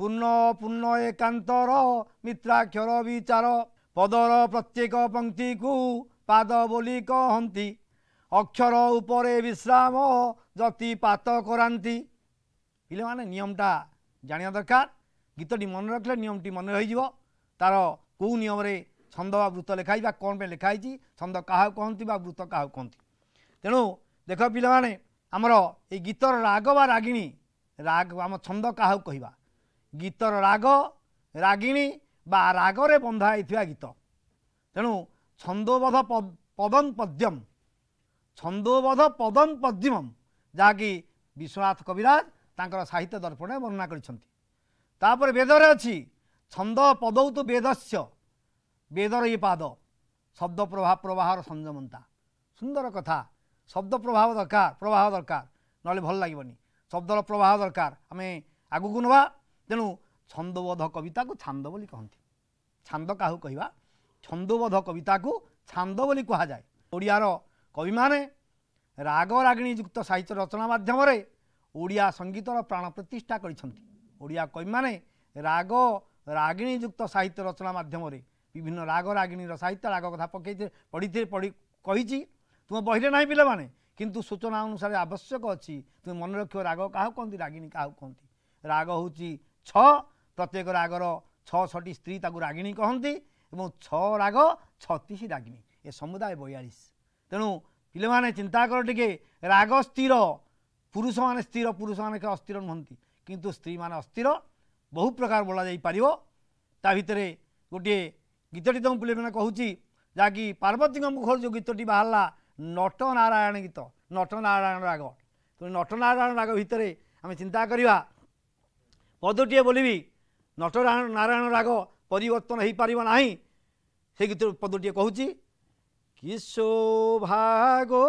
ପୂର୍ଣ୍ଣ ପୂର୍ଣ୍ଣ ଏକାନ୍ତର ମିତ୍ରାକ୍ଷର ବିଚାର ପଦର ପ୍ରତ୍ୟେକ ପଙ୍କ୍ତିକୁ ପାଦ ବୋଲି କହନ୍ତି ଅକ୍ଷର ଉପରେ ବିଶ୍ରାମ ଯଦି ପାତ କରାନ୍ତି ପିଲାମାନେ ନିୟମଟା ଜାଣିବା ଦରକାର গীতটি মনে রাখলে নিয়মটি মনে হয়েযিব তার কেউ নিয়মরে ছন্দ বা বৃত্ত লেখা হয়েছি বা কম লেখা হয়েছি ছন্দ কাহা কহতি বা বৃত্ত কাহা কহতি তেণু দেখ পিলামানে আমার এই গীতর রাগ বা রাগিণী রাগ আম ছন্দ কাহা কহবা গীতর রাগ রাগিণী বা রাগরে বন্ধা হয়ে গীত তেণু ছন্দোবধ পদম পদ্যম ছন্দোবধ পদম পদ্যমম যা কি বিশ্বনাথ কবিরাজ তাঁর সাহিত্য দর্পণে বর্ণনা করেছেন ତାପରେ ବେଦରେ ଅଛି ଛନ୍ଦ ପଦୌତ ବେଦସ୍ୟ ବେଦର ଏ ପାଦ ଶବ୍ଦ ପ୍ରଭାବ ପ୍ରବାହର ସଂଯମନ୍ତା ସୁନ୍ଦର କଥା ଶବ୍ଦ ପ୍ରଭାବ ଦରକାର ପ୍ରବାହ ଦରକାର ନହେଲେ ଭଲ ଲାଗିବନି ଶବ୍ଦର ପ୍ରବାହ ଦରକାର ଆମେ ଆଗକୁ ନେବା ତେଣୁ ଛନ୍ଦବୋଧ କବିତାକୁ ଛାନ୍ଦ ବୋଲି କହନ୍ତି ଛାନ୍ଦ କାହାକୁ କହିବା ଛନ୍ଦବୋଧ କବିତାକୁ ଛାନ୍ଦ ବୋଲି କୁହାଯାଏ ଓଡ଼ିଆର କବିମାନେ ରାଗ ରାଗିଣୀ ଯୁକ୍ତ ସାହିତ୍ୟ ରଚନା ମାଧ୍ୟମରେ ଓଡ଼ିଆ ସଙ୍ଗୀତର ପ୍ରାଣ ପ୍ରତିଷ୍ଠା କରିଛନ୍ତି ଓଡ଼ିଆ କବିମାନେ ରାଗ ରାଗିଣୀ ଯୁକ୍ତ ସାହିତ୍ୟ ରଚନା ମାଧ୍ୟମରେ ବିଭିନ୍ନ ରାଗ ରାଗିଣୀର ସାହିତ୍ୟ ରାଗ କଥା ପକେଇଥିଲେ ପଢ଼ିଥିଲେ ପଢ଼ି କହିଛି ତୁମ ବହିରେ ନାହିଁ ପିଲାମାନେ କିନ୍ତୁ ସୂଚନା ଅନୁସାରେ ଆବଶ୍ୟକ ଅଛି ତୁମେ ମନେ ରଖିବ ରାଗ କାହାକୁ କହନ୍ତି ରାଗିଣୀ କାହାକୁ କୁହନ୍ତି ରାଗ ହେଉଛି ଛଅ ପ୍ରତ୍ୟେକ ରାଗର ଛଅ ଛଟି ସ୍ତ୍ରୀ ତାକୁ ରାଗିଣୀ କହନ୍ତି ଏବଂ ଛଅ ରାଗ ଛତିଶ ରାଗିଣୀ ଏ ସମୁଦାୟ ବୟାଳିଶ ତେଣୁ ପିଲାମାନେ ଚିନ୍ତା କର ଟିକେ ରାଗ ସ୍ଥିର ପୁରୁଷମାନେ ସ୍ଥିର ପୁରୁଷମାନେ ଅସ୍ଥିର ନୁହନ୍ତି କିନ୍ତୁ ସ୍ତ୍ରୀମାନେ ଅସ୍ଥିର ବହୁ ପ୍ରକାର ବୋଲାଯାଇପାରିବ ତା ଭିତରେ ଗୋଟିଏ ଗୀତଟି ତୁମ ପିଲାମାନେ କହୁଛି ଯାହାକି ପାର୍ବତୀଙ୍କ ମୁଖରୁ ଯେଉଁ ଗୀତଟି ବାହାରିଲା ନଟ ନାରାୟଣ ଗୀତ ନଟ ନାରାୟଣ ରାଗ ତେଣୁ ନଟ ନାରାୟଣ ରାଗ ଭିତରେ ଆମେ ଚିନ୍ତା କରିବା ପଦଟିଏ ବୋଲିବି ନଟ ନାରାୟଣ ରାଗ ପରିବର୍ତ୍ତନ ହୋଇପାରିବ ନାହିଁ ସେ ଗୀତ ପଦଟିଏ କହୁଛି କିଶୋ ଭାଗୋ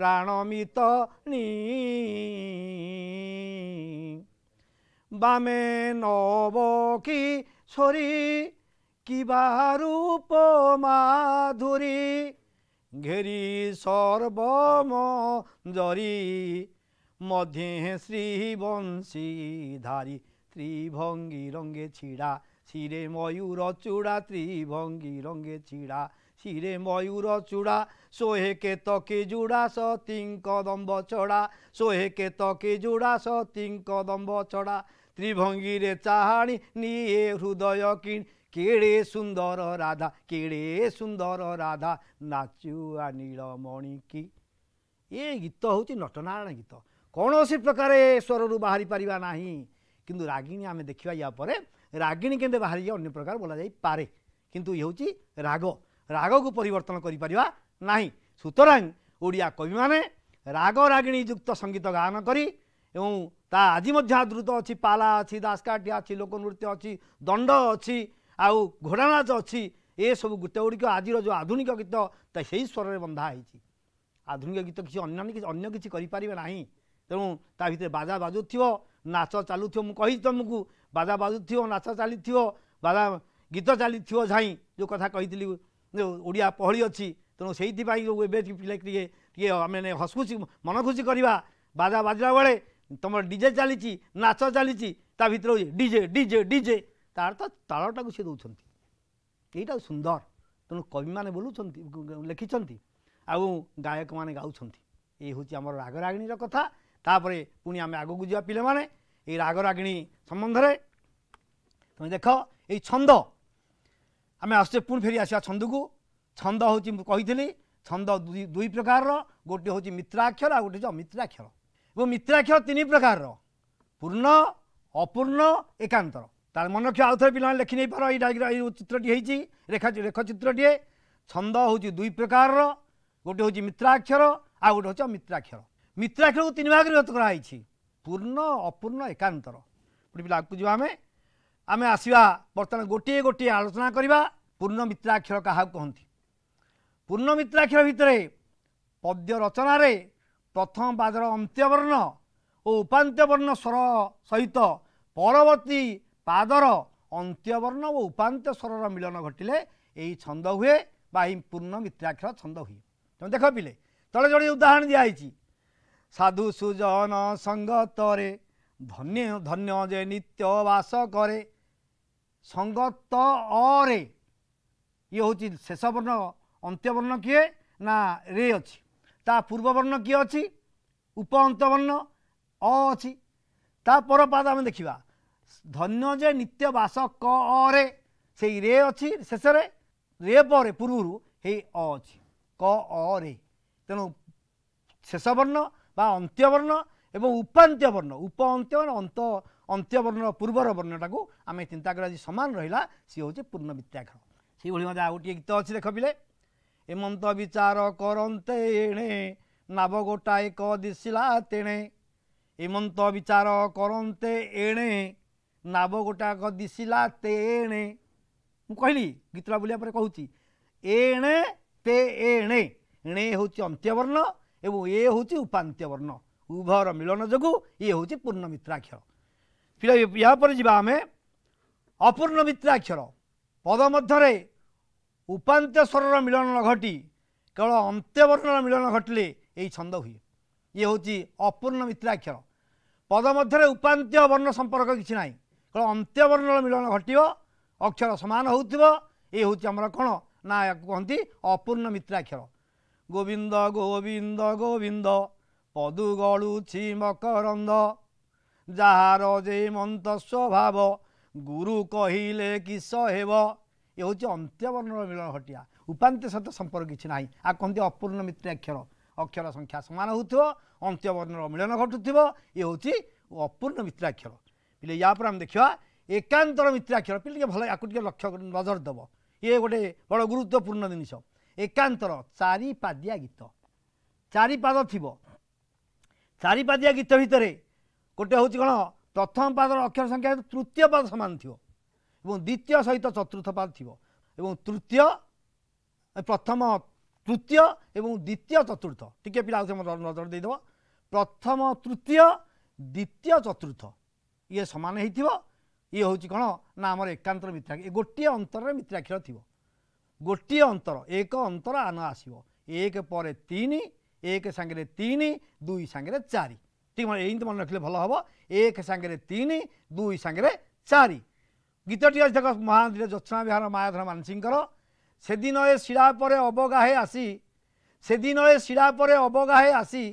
প্রাণমিত বামে নব কি সরি কিবা রূপ মাধুরী ঘেরি সর্বম জরি মধ্যে শ্রীবংশী ধারী ত্রিভঙ্গি রঙ্গে ছিড়া শিরে ময়ূর চূড়া ত্রিভঙ্গি রঙ্গে ছিড়া শিরে ময়ূর চূড়া সোহে কেতকে জুড়া সতীঙ্ক দম্ব ছড়া সোহে কেতকে জুড়া সতীঙ্ক দম্ব ছড়া ত্রিভঙ্গিরে চাহাণী নিয়ে হৃদয় কিণ কেড়ে সুন্দর রাধা কেড়ে সুন্দর রাধা নাচুয়া নীলমণি কি ଏ ଗୀତ ହେଉଛି ନଟନାରାୟଣ ଗୀତ କୌଣସି ପ୍ରକାର ଏ ସ୍ୱରରୁ ବାହାରି ପାରିବା ନାହିଁ କିନ୍ତୁ ରାଗିଣୀ ଆମେ ଦେଖିବା ୟା ପରେ ରାଗିଣୀ କେମିତି ବାହାରିକି ଅନ୍ୟ ପ୍ରକାର ବୋଲାଯାଇପାରେ କିନ୍ତୁ ଇଏ ହେଉଛି ରାଗ ରାଗକୁ ପରିବର୍ତ୍ତନ କରିପାରିବା ନାହିଁ ସୁତରାଂ ଓଡ଼ିଆ କବିମାନେ ରାଗ ରାଗିଣୀ ଯୁକ୍ତ ସଙ୍ଗୀତ ଗାନ କରି ଏବଂ ତା ଆଜି ମଧ୍ୟ ଆଦୃତ ଅଛି ପାଲା ଅଛି ଦାସକାଠିଆ ଅଛି ଲୋକନୃତ୍ୟ ଅଛି ଦଣ୍ଡ ଅଛି ଆଉ ଘୋଡ଼ା ନାଚ ଅଛି ଏସବୁ ଗୀତଗୁଡ଼ିକ ଆଜିର ଯେଉଁ ଆଧୁନିକ ଗୀତ ତା ସେହି ସ୍ୱରରେ ବନ୍ଧା ହେଇଛି ଆଧୁନିକ ଗୀତ କିଛି ଅନ୍ୟାନ୍ୟ କିଛି ଅନ୍ୟ କିଛି କରିପାରିବେ ନାହିଁ ତେଣୁ ତା ଭିତରେ ବାଜା ବାଜୁଥିବ ନାଚ ଚାଲୁଥିବ ମୁଁ କହିଛି ତୁମକୁ ବାଜା ବାଜୁଥିବ ନାଚ ଚାଲିଥିବ ବାଜା ଗୀତ ଚାଲିଥିବ ଝାଇଁ ଯେଉଁ କଥା କହିଥିଲି ଯେଉଁ ଓଡ଼ିଆ ପହଳି ଅଛି ତେଣୁ ସେଇଥିପାଇଁ ଯେଉଁ ଏବେ ଟିକେ ଟିକେ ଆମେ ହସଖୁସି ମନ ଖୁସି କରିବା ବାଜା ବାଜିଲା ବେଳେ ତୁମର ଡିଜେ ଚାଲିଛି ନାଚ ଚାଲିଛି ତା ଭିତରେ ଡିଜେ ଡିଜେ ଡିଜେ ତାର ତ ତାଳଟାକୁ ସେ ଦେଉଛନ୍ତି ଏଇଟା ସୁନ୍ଦର ତେଣୁ କବିମାନେ ବୋଲୁଛନ୍ତି ଲେଖିଛନ୍ତି ଆଉ ଗାୟକମାନେ ଗାଉଛନ୍ତି ଏ ହେଉଛି ଆମର ରାଗରାଗିଣୀର କଥା ତାପରେ ପୁଣି ଆମେ ଆଗକୁ ଯିବା ପିଲାମାନେ ଏଇ ରାଗରାଗିଣୀ ସମ୍ବନ୍ଧରେ ତୁମେ ଦେଖ ଏଇ ଛନ୍ଦ आम आसे पुणी फेरी आसा छंद को छंद हूँ कही छंद दुई प्रकार गोटे हूँ मित्राक्षर आ गोटे अमित्राक्षर এবং মিত্রাক্ষর তিন প্রকার পূর্ণ অপূর্ণ একান্তর তার মনে রক্ষ আউথরে পিলা লেখি নেই পার এই ডায়গ্রাম এই চিত্রটি হয়েছি রেখা রেখচিত্রটি ছন্দ হচ্ছে দুই প্রকার গোটে হচ্ছে মিত্রাক্ষর আর গোটে হচ্ছে অমিত্রাক্ষর মিত্রাক্ষরকে তিন ভাগে বিভক্ত করা হয়েছি পূর্ণ অপূর্ণ একান্তর গোটে পিলা আগু যা আমি ଆମେ ଆସିବା ବର୍ତ୍ତମାନ ଗୋଟିଏ ଗୋଟିଏ ଆଲୋଚନା କରିବା ପୂର୍ଣ୍ଣ ମିତ୍ରାକ୍ଷର କାହାକୁ କହନ୍ତି ପୂର୍ଣ୍ଣ ମିତ୍ରାକ୍ଷର ଭିତରେ ପଦ୍ୟ ରଚନାରେ ପ୍ରଥମ ପାଦର ଅନ୍ତ୍ୟବର୍ଣ୍ଣ ଓ ଉପାନ୍ତ୍ୟବର୍ଣ୍ଣ ସ୍ୱର ସହିତ ପରବର୍ତ୍ତୀ ପାଦର ଅନ୍ତ୍ୟବର୍ଣ୍ଣ ଓ ଉପାନ୍ତ ସ୍ୱରର ମିଳନ ଘଟିଲେ ଏହି ଛନ୍ଦ ହୁଏ ବା ଏହି ପୂର୍ଣ୍ଣ ମିତ୍ରାକ୍ଷର ଛନ୍ଦ ହୁଏ ତୁମେ ଦେଖ ପିଲେ ତଳେ ଯୋଡ଼େ ଉଦାହରଣ ଦିଆହେଇଛି ସାଧୁ ସୁଜନ ସଙ୍ଗତରେ ଧନ୍ୟ ଧନ୍ୟ ଯେ ନିତ୍ୟ ବାସ କରେ সঙ্গ ত অরে ଇଏ ହେଉଛି ଶେଷ ବର୍ଣ୍ଣ ଅନ୍ତ୍ୟବର୍ଣ୍ଣ କିଏ ନା ରେ ଅଛି ତା ପୂର୍ବବର୍ଣ୍ଣ କିଏ ଅଛି ଉପ ଅନ୍ତବର୍ଣ୍ଣ ଅ ଅଛି ତା ପର ପାଦ ଆମେ ଦେଖିବା ଧନ୍ୟ ଯେ ନିତ୍ୟ ବାସ କ ଅରେ ସେଇ ରେ ଅଛି ଶେଷରେ ରେ ପରେ ପୂର୍ବରୁ ହେଇ ଅ ଅଛି କ ଅରେ ତେଣୁ ଶେଷ ବର୍ଣ୍ଣ ବା ଅନ୍ତ୍ୟବର୍ଣ୍ଣ ଏବଂ ଉପାନ୍ତ୍ୟ ବର୍ଣ୍ଣ ଉପ ଅନ୍ତ୍ୟ ମାନେ ଅନ୍ତ ଅନ୍ତ୍ୟବର୍ଣ୍ଣର ପୂର୍ବର ବର୍ଣ୍ଣଟାକୁ ଆମେ ଚିନ୍ତା କରିବା ଯେ ସମାନ ରହିଲା ସିଏ ହେଉଛି ପୂର୍ଣ୍ଣ ବିତ୍ୟାଘର ସେଇଭଳି ମଧ୍ୟ ଆଉ ଗୋଟିଏ ଗୀତ ଅଛି ଦେଖ ପିଲେ ଏମନ୍ତ ବିଚାର କରନ୍ତେ ଏଣେ ନାବ ଗୋଟାଏ କ ଦିଶିଲା ତେଣେ ଏମନ୍ତ ବିଚାର କରନ୍ତେ ଏଣେ ନାବ ଗୋଟାକ ଦିଶିଲା ତେଣେ ମୁଁ କହିଲି ଗୀତଟା ବୁଲିବା ପରେ କହୁଛି ଏଣେ ତେ ଏଣେ ଏଣେ ହେଉଛି ଅନ୍ତ୍ୟବର୍ଣ୍ଣ ଏବଂ ଏ ହେଉଛି ଉପାନ୍ତ୍ୟବର୍ଣ୍ଣ ଉଭୟର ମିଳନ ଯୋଗୁଁ ଇଏ ହେଉଛି ପୂର୍ଣ୍ଣ ମିତ୍ରାକ୍ଷର ପିଲା ଏହାପରେ ଯିବା ଆମେ ଅପୂର୍ଣ୍ଣ ମିତ୍ରାକ୍ଷର ପଦ ମଧ୍ୟରେ ଉପାନ୍ତ ସ୍ୱରର ମିଳନ ନ ଘଟି କେବଳ ଅନ୍ତ୍ୟବର୍ଣ୍ଣର ମିଳନ ଘଟିଲେ ଏହି ଛନ୍ଦ ହୁଏ ଇଏ ହେଉଛି ଅପୂର୍ଣ୍ଣ ମିତ୍ରାକ୍ଷର ପଦ ମଧ୍ୟରେ ଉପାନ୍ତ୍ୟ ବର୍ଣ୍ଣ ସମ୍ପର୍କ କିଛି ନାହିଁ କେବଳ ଅନ୍ତ୍ୟବର୍ଣ୍ଣର ମିଳନ ଘଟିବ ଅକ୍ଷର ସମାନ ହେଉଥିବ ଏ ହେଉଛି ଆମର କ'ଣ ନା ଏହାକୁ କୁହନ୍ତି ଅପୂର୍ଣ୍ଣ ମିତ୍ରାକ୍ଷର ଗୋବିନ୍ଦ ଗୋବିନ୍ଦ ଗୋବିନ୍ଦ পদু গড়ুছি মকরন্দ যাହାର ଯେ ମନ୍ତ ସ୍ୱଭାବ ଗୁରୁ କହିଲେ କିସ ହେବ ଏ ହେଉଛି ଅନ୍ତ୍ୟବର୍ଣ୍ଣର ମିଳନ ଘଟିଆ ଉପାନ୍ତ ସହିତ ସମ୍ପର୍କ କିଛି ନାହିଁ ଆଉ କହନ୍ତି ଅପୂର୍ଣ୍ଣ ମିତ୍ରାକ୍ଷର ଅକ୍ଷର ସଂଖ୍ୟା ସମାନ ହେଉଥିବ ଅନ୍ତ୍ୟବର୍ଣ୍ଣର ମିଳନ ଘଟୁଥିବ ଏ ହେଉଛି ଅପୂର୍ଣ୍ଣ ମିତ୍ରାକ୍ଷର ପିଲେ ୟା ପରେ ଆମେ ଦେଖିବା ଏକାନ୍ତର ମିତ୍ରାକ୍ଷର ପିଲେ ଟିକେ ଭଲ ୟାକୁ ଟିକେ ଲକ୍ଷ୍ୟ ନଜର ଦେବ ଇଏ ଗୋଟେ ବଡ଼ ଗୁରୁତ୍ୱପୂର୍ଣ୍ଣ ଜିନିଷ ଏକାନ୍ତର ଚାରିପାଦିଆ ଗୀତ ଚାରିପାଦ ଥିବ ଚାରିପାଦିଆ ଗୀତ ଭିତରେ ଗୋଟେ ହେଉଛି କ'ଣ ପ୍ରଥମ ପାଦର ଅକ୍ଷର ସଂଖ୍ୟା ତୃତୀୟ ପାଦ ସମାନ ଥିବ ଏବଂ ଦ୍ୱିତୀୟ ସହିତ ଚତୁର୍ଥ ପାଦ ଥିବ ଏବଂ ତୃତୀୟ ପ୍ରଥମ ତୃତୀୟ ଏବଂ ଦ୍ୱିତୀୟ ଚତୁର୍ଥ ଟିକିଏ ପିଲା ଆଉଥରେ ନଜର ଦେଇଦେବ ପ୍ରଥମ ତୃତୀୟ ଦ୍ୱିତୀୟ ଚତୁର୍ଥ ଇଏ ସମାନ ହେଇଥିବ ଇଏ ହେଉଛି କ'ଣ ନା ଆମର ଏକାନ୍ତର ମିତ୍ରାକ୍ଷର ଗୋଟିଏ ଅନ୍ତରରେ ମିତ୍ରାକ୍ଷର ଥିବ ଗୋଟିଏ ଅନ୍ତର ଏକ ଅନ୍ତର ଆନ ଆସିବ ଏକ ପରେ ତିନି ଏକ ସାଙ୍ଗରେ ତିନି ଦୁଇ ସାଙ୍ଗରେ ଚାରି ଠିକ ମନେ ଏମିତି ମନେ ରଖିଲେ ଭଲ ହେବ ଏକ ସାଙ୍ଗରେ ତିନି ଦୁଇ ସାଙ୍ଗରେ ଚାରି ଗୀତଟି ଅଛି ଦେଖ ମହାନଦୀରେ ଜୋତ୍ସଣା ବିହାର ମାୟାଧର ମାନସିଂଙ୍କର ସେଦିନ ଏ ଶିଳା ପରେ ଅବଗାହେ ଆସି ସେଦିନ ଏ ଶିଳା ପରେ ଅବଗାହେ ଆସି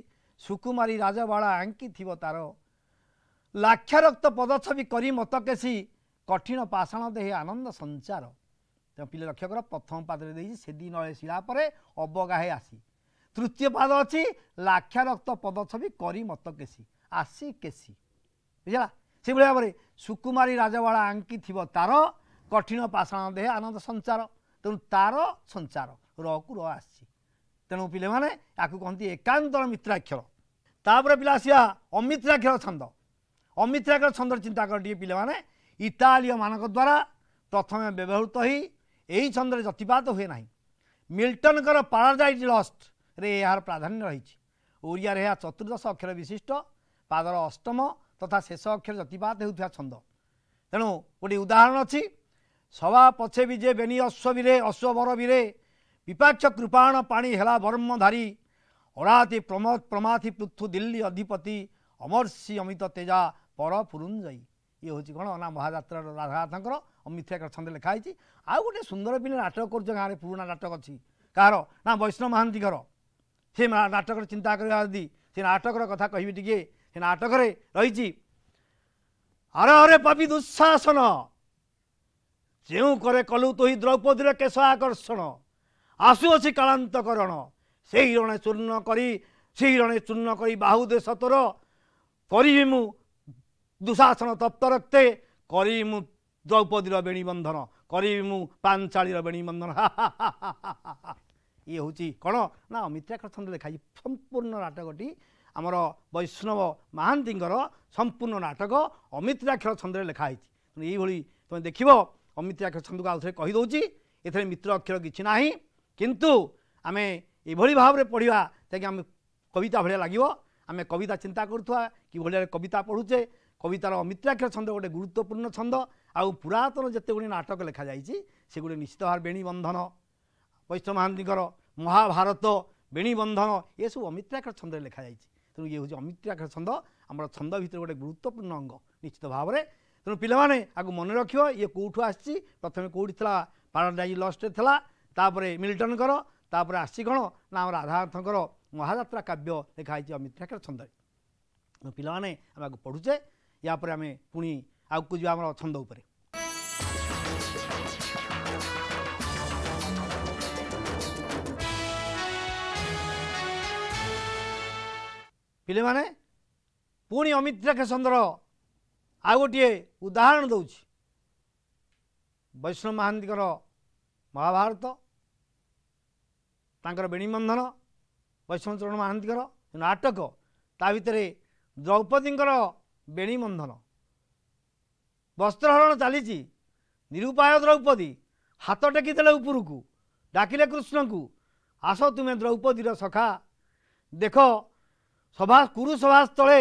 ସୁକୁମାରୀ ରାଜବାଳା ଆଙ୍କିଥିବ ତାର ଲାକ୍ଷାରକ୍ତ ପଦଛବି କରି ମତ କେଶି କଠିନ ପାଷାଣ ଦେହେ ଆନନ୍ଦ ସଞ୍ଚାର ତେଣୁ ପିଲା ଲକ୍ଷ୍ୟ କର ପ୍ରଥମ ପାଦରେ ଦେଇଛି ସେଦିନ ଏ ଶିଳା ପରେ ଅବଗାହେ ଆସି ତୃତୀୟ ପାଦ ଅଛି ଲାକ୍ଷାରକ୍ତ ପଦଛବି କରି ମତ କେଶି ଆସି କେଶି ବୁଝିଲା ସେଭଳି ଭାବରେ ସୁକୁମାରୀ ରାଜବାଳା ଆଙ୍କିଥିବ ତାର କଠିନ ପାଷାଣ ଦେହେ ଆନନ୍ଦ ସଞ୍ଚାର ତେଣୁ ତାର ସଞ୍ଚାର ରକୁ ର ଆସିଛି ତେଣୁ ପିଲାମାନେ ୟାକୁ କହନ୍ତି ଏକାନ୍ତର ମିତ୍ରାକ୍ଷର ତାପରେ ପିଲା ଆସିବା ଅମିତ୍ରାକ୍ଷର ଛନ୍ଦ ଅମିତ୍ରାକ୍ଷର ଛନ୍ଦର ଚିନ୍ତା କର ଟିକିଏ ପିଲାମାନେ ଇଟାଲୀୟମାନଙ୍କ ଦ୍ୱାରା ପ୍ରଥମେ ବ୍ୟବହୃତ ହୋଇ ଏହି ଛନ୍ଦରେ ଯତିପାତ ହୁଏ ନାହିଁ ମିଲଟନଙ୍କର ପାରାଡ଼ାଇଜ୍ ଲଷ୍ଟ ରେ ଏହାର ପ୍ରାଧାନ୍ୟ ରହିଛି ଓଡ଼ିଆରେ ଏହା ଚତୁର୍ଦ୍ଦଶ ଅକ୍ଷର ବିଶିଷ୍ଟ ପାଦର ଅଷ୍ଟମ ତଥା ଶେଷ ଅକ୍ଷର ଜତିପାତ ହେଉଥିବା ଛନ୍ଦ ତେଣୁ ଗୋଟିଏ ଉଦାହରଣ ଅଛି ସଭା ପଛେ ବି ଯେ ବେନି ଅଶ୍ୱ ଅଶ୍ୱବିରେ ଅଶ୍ୱବର ବିରେ ବିପାକ୍ଷ କୃପାଣ ପାଣି ହେଲା ବର୍ମଧାରି ଅରାତି ପ୍ରମଦ ପ୍ରମାଥି ପୃଥୁ ଦିଲ୍ଲୀ ଅଧିପତି ଅମର୍ଷି ଅମିତ ତେଜା ପର ପୁରୁଞ୍ଜୟୀ ଇଏ ହେଉଛି କ'ଣ ଅନା ମହାଯାତ୍ରାର ରାଧାନାଥଙ୍କର ଅମିତ୍ରିଆକର ଛନ୍ଦ ଲେଖା ହେଇଛି ଆଉ ଗୋଟେ ସୁନ୍ଦର ପିଲା ନାଟକ କରୁଛ ଗାଁରେ ପୁରୁଣା ନାଟକ ଅଛି କାହାର ନା ବୈଷ୍ଣବ ମହାନ୍ତିଙ୍କର ସେ ନାଟକରେ ଚିନ୍ତା କରିବା ଯଦି ସେ ନାଟକର କଥା କହିବି ଟିକିଏ ସେ ନାଟକରେ ରହିଛି ଆରେ ଆରେ ପବି ଦୁଃଶାସନ ଯେଉଁ କରେ କଲୁ ତୋହି ଦ୍ରୌପଦୀର କେଶ ଆକର୍ଷଣ ଆସୁଅଛି କାଳାନ୍ତକ ରଣ ସେହି ରଣେ ଚୂର୍ଣ୍ଣ କରି ସେଇ ରଣେ ଚୂର୍ଣ୍ଣ କରି ବାହୁ ଦେଶ ତୋର କରିବି ମୁଁ ଦୁଃଶାସନ ତପ୍ତ ରକ୍ତେ କରିବି ମୁଁ ଦ୍ରୌପଦୀର ବେଣୀବନ୍ଧନ କରିବି ମୁଁ ପାଞ୍ଚାଳୀର ବେଣୀବନ୍ଧନ ହା ହା ହା ହା ହା ହା ଇଏ ହେଉଛି କ'ଣ ନା ଅମିତ୍ରା ଛନ୍ଦ ଲେଖାଯାଇଛି ସମ୍ପୂର୍ଣ୍ଣ ନାଟକଟି ଆମର ବୈଷ୍ଣବ ମହାନ୍ତିଙ୍କର ସମ୍ପୂର୍ଣ୍ଣ ନାଟକ ଅମିତ୍ରାକ୍ଷର ଛନ୍ଦରେ ଲେଖା ହେଇଛି ତେଣୁ ଏଇଭଳି ତୁମେ ଦେଖିବ ଅମିତ୍ରାକ୍ଷର ଛନ୍ଦକୁ ଆଉଥରେ କହିଦେଉଛି ଏଥିରେ ମିତ୍ର ଅକ୍ଷର କିଛି ନାହିଁ କିନ୍ତୁ ଆମେ ଏଭଳି ଭାବରେ ପଢ଼ିବା ଯାହାକି ଆମେ କବିତା ଭଳିଆ ଲାଗିବ ଆମେ କବିତା ଚିନ୍ତା କରୁଥିବା କିଭଳି ଭାବରେ କବିତା ପଢ଼ୁଛେ କବିତାର ଅମିତ୍ରାକ୍ଷର ଛନ୍ଦ ଗୋଟେ ଗୁରୁତ୍ୱପୂର୍ଣ୍ଣ ଛନ୍ଦ ଆଉ ପୁରାତନ ଯେତେଗୁଡ଼ିଏ ନାଟକ ଲେଖାଯାଇଛି ସେଗୁଡ଼ିକ ନିଶ୍ଚିତ ଭାବରେ ବେଣୀ ବନ୍ଧନ वैष्णव महान्ती महाभारत बेणी बन्धन एसबु अमित ठाकर छन्दले लेखाइछ त अमित ठाकर छन्द अब छन्द भित्र गएर गुरुत्वपूर्ण अंग निश्चित भावर तिमीले अब मन रकौँ आसि प्रथमे था पाराडाजिलस्ट्रे थापर मिलटनको तर आशीगण नाम राधानाथको महाजात्रा कव्य लेखाहे अमित छन्दले त पहिलाको पढुछे यापर आमे पि आगको जा आम उपरे ପିଲାମାନେ ପୁଣି ଅମିତ୍ରାକ୍ଷେସନ୍ଦର ଆଉ ଗୋଟିଏ ଉଦାହରଣ ଦେଉଛି ବୈଷ୍ଣବ ମହାନ୍ତିଙ୍କର ମହାଭାରତ ତାଙ୍କର ବେଣୀବନ୍ଧନ ବୈଷ୍ଣବଚରଣ ମହାନ୍ତିଙ୍କର ନାଟକ ତା ଭିତରେ ଦ୍ରୌପଦୀଙ୍କର ବେଣୀବନ୍ଧନ ବସ୍ତ୍ରହରଣ ଚାଲିଛି ନିରୁପାୟ ଦ୍ରୌପଦୀ ହାତ ଟେକିଦେଲେ ଉପରକୁ ଡାକିଲେ କୃଷ୍ଣଙ୍କୁ ଆସ ତୁମେ ଦ୍ରୌପଦୀର ସଖା ଦେଖ ସଭା କୁରୁସଭା ସ୍ଥଳେ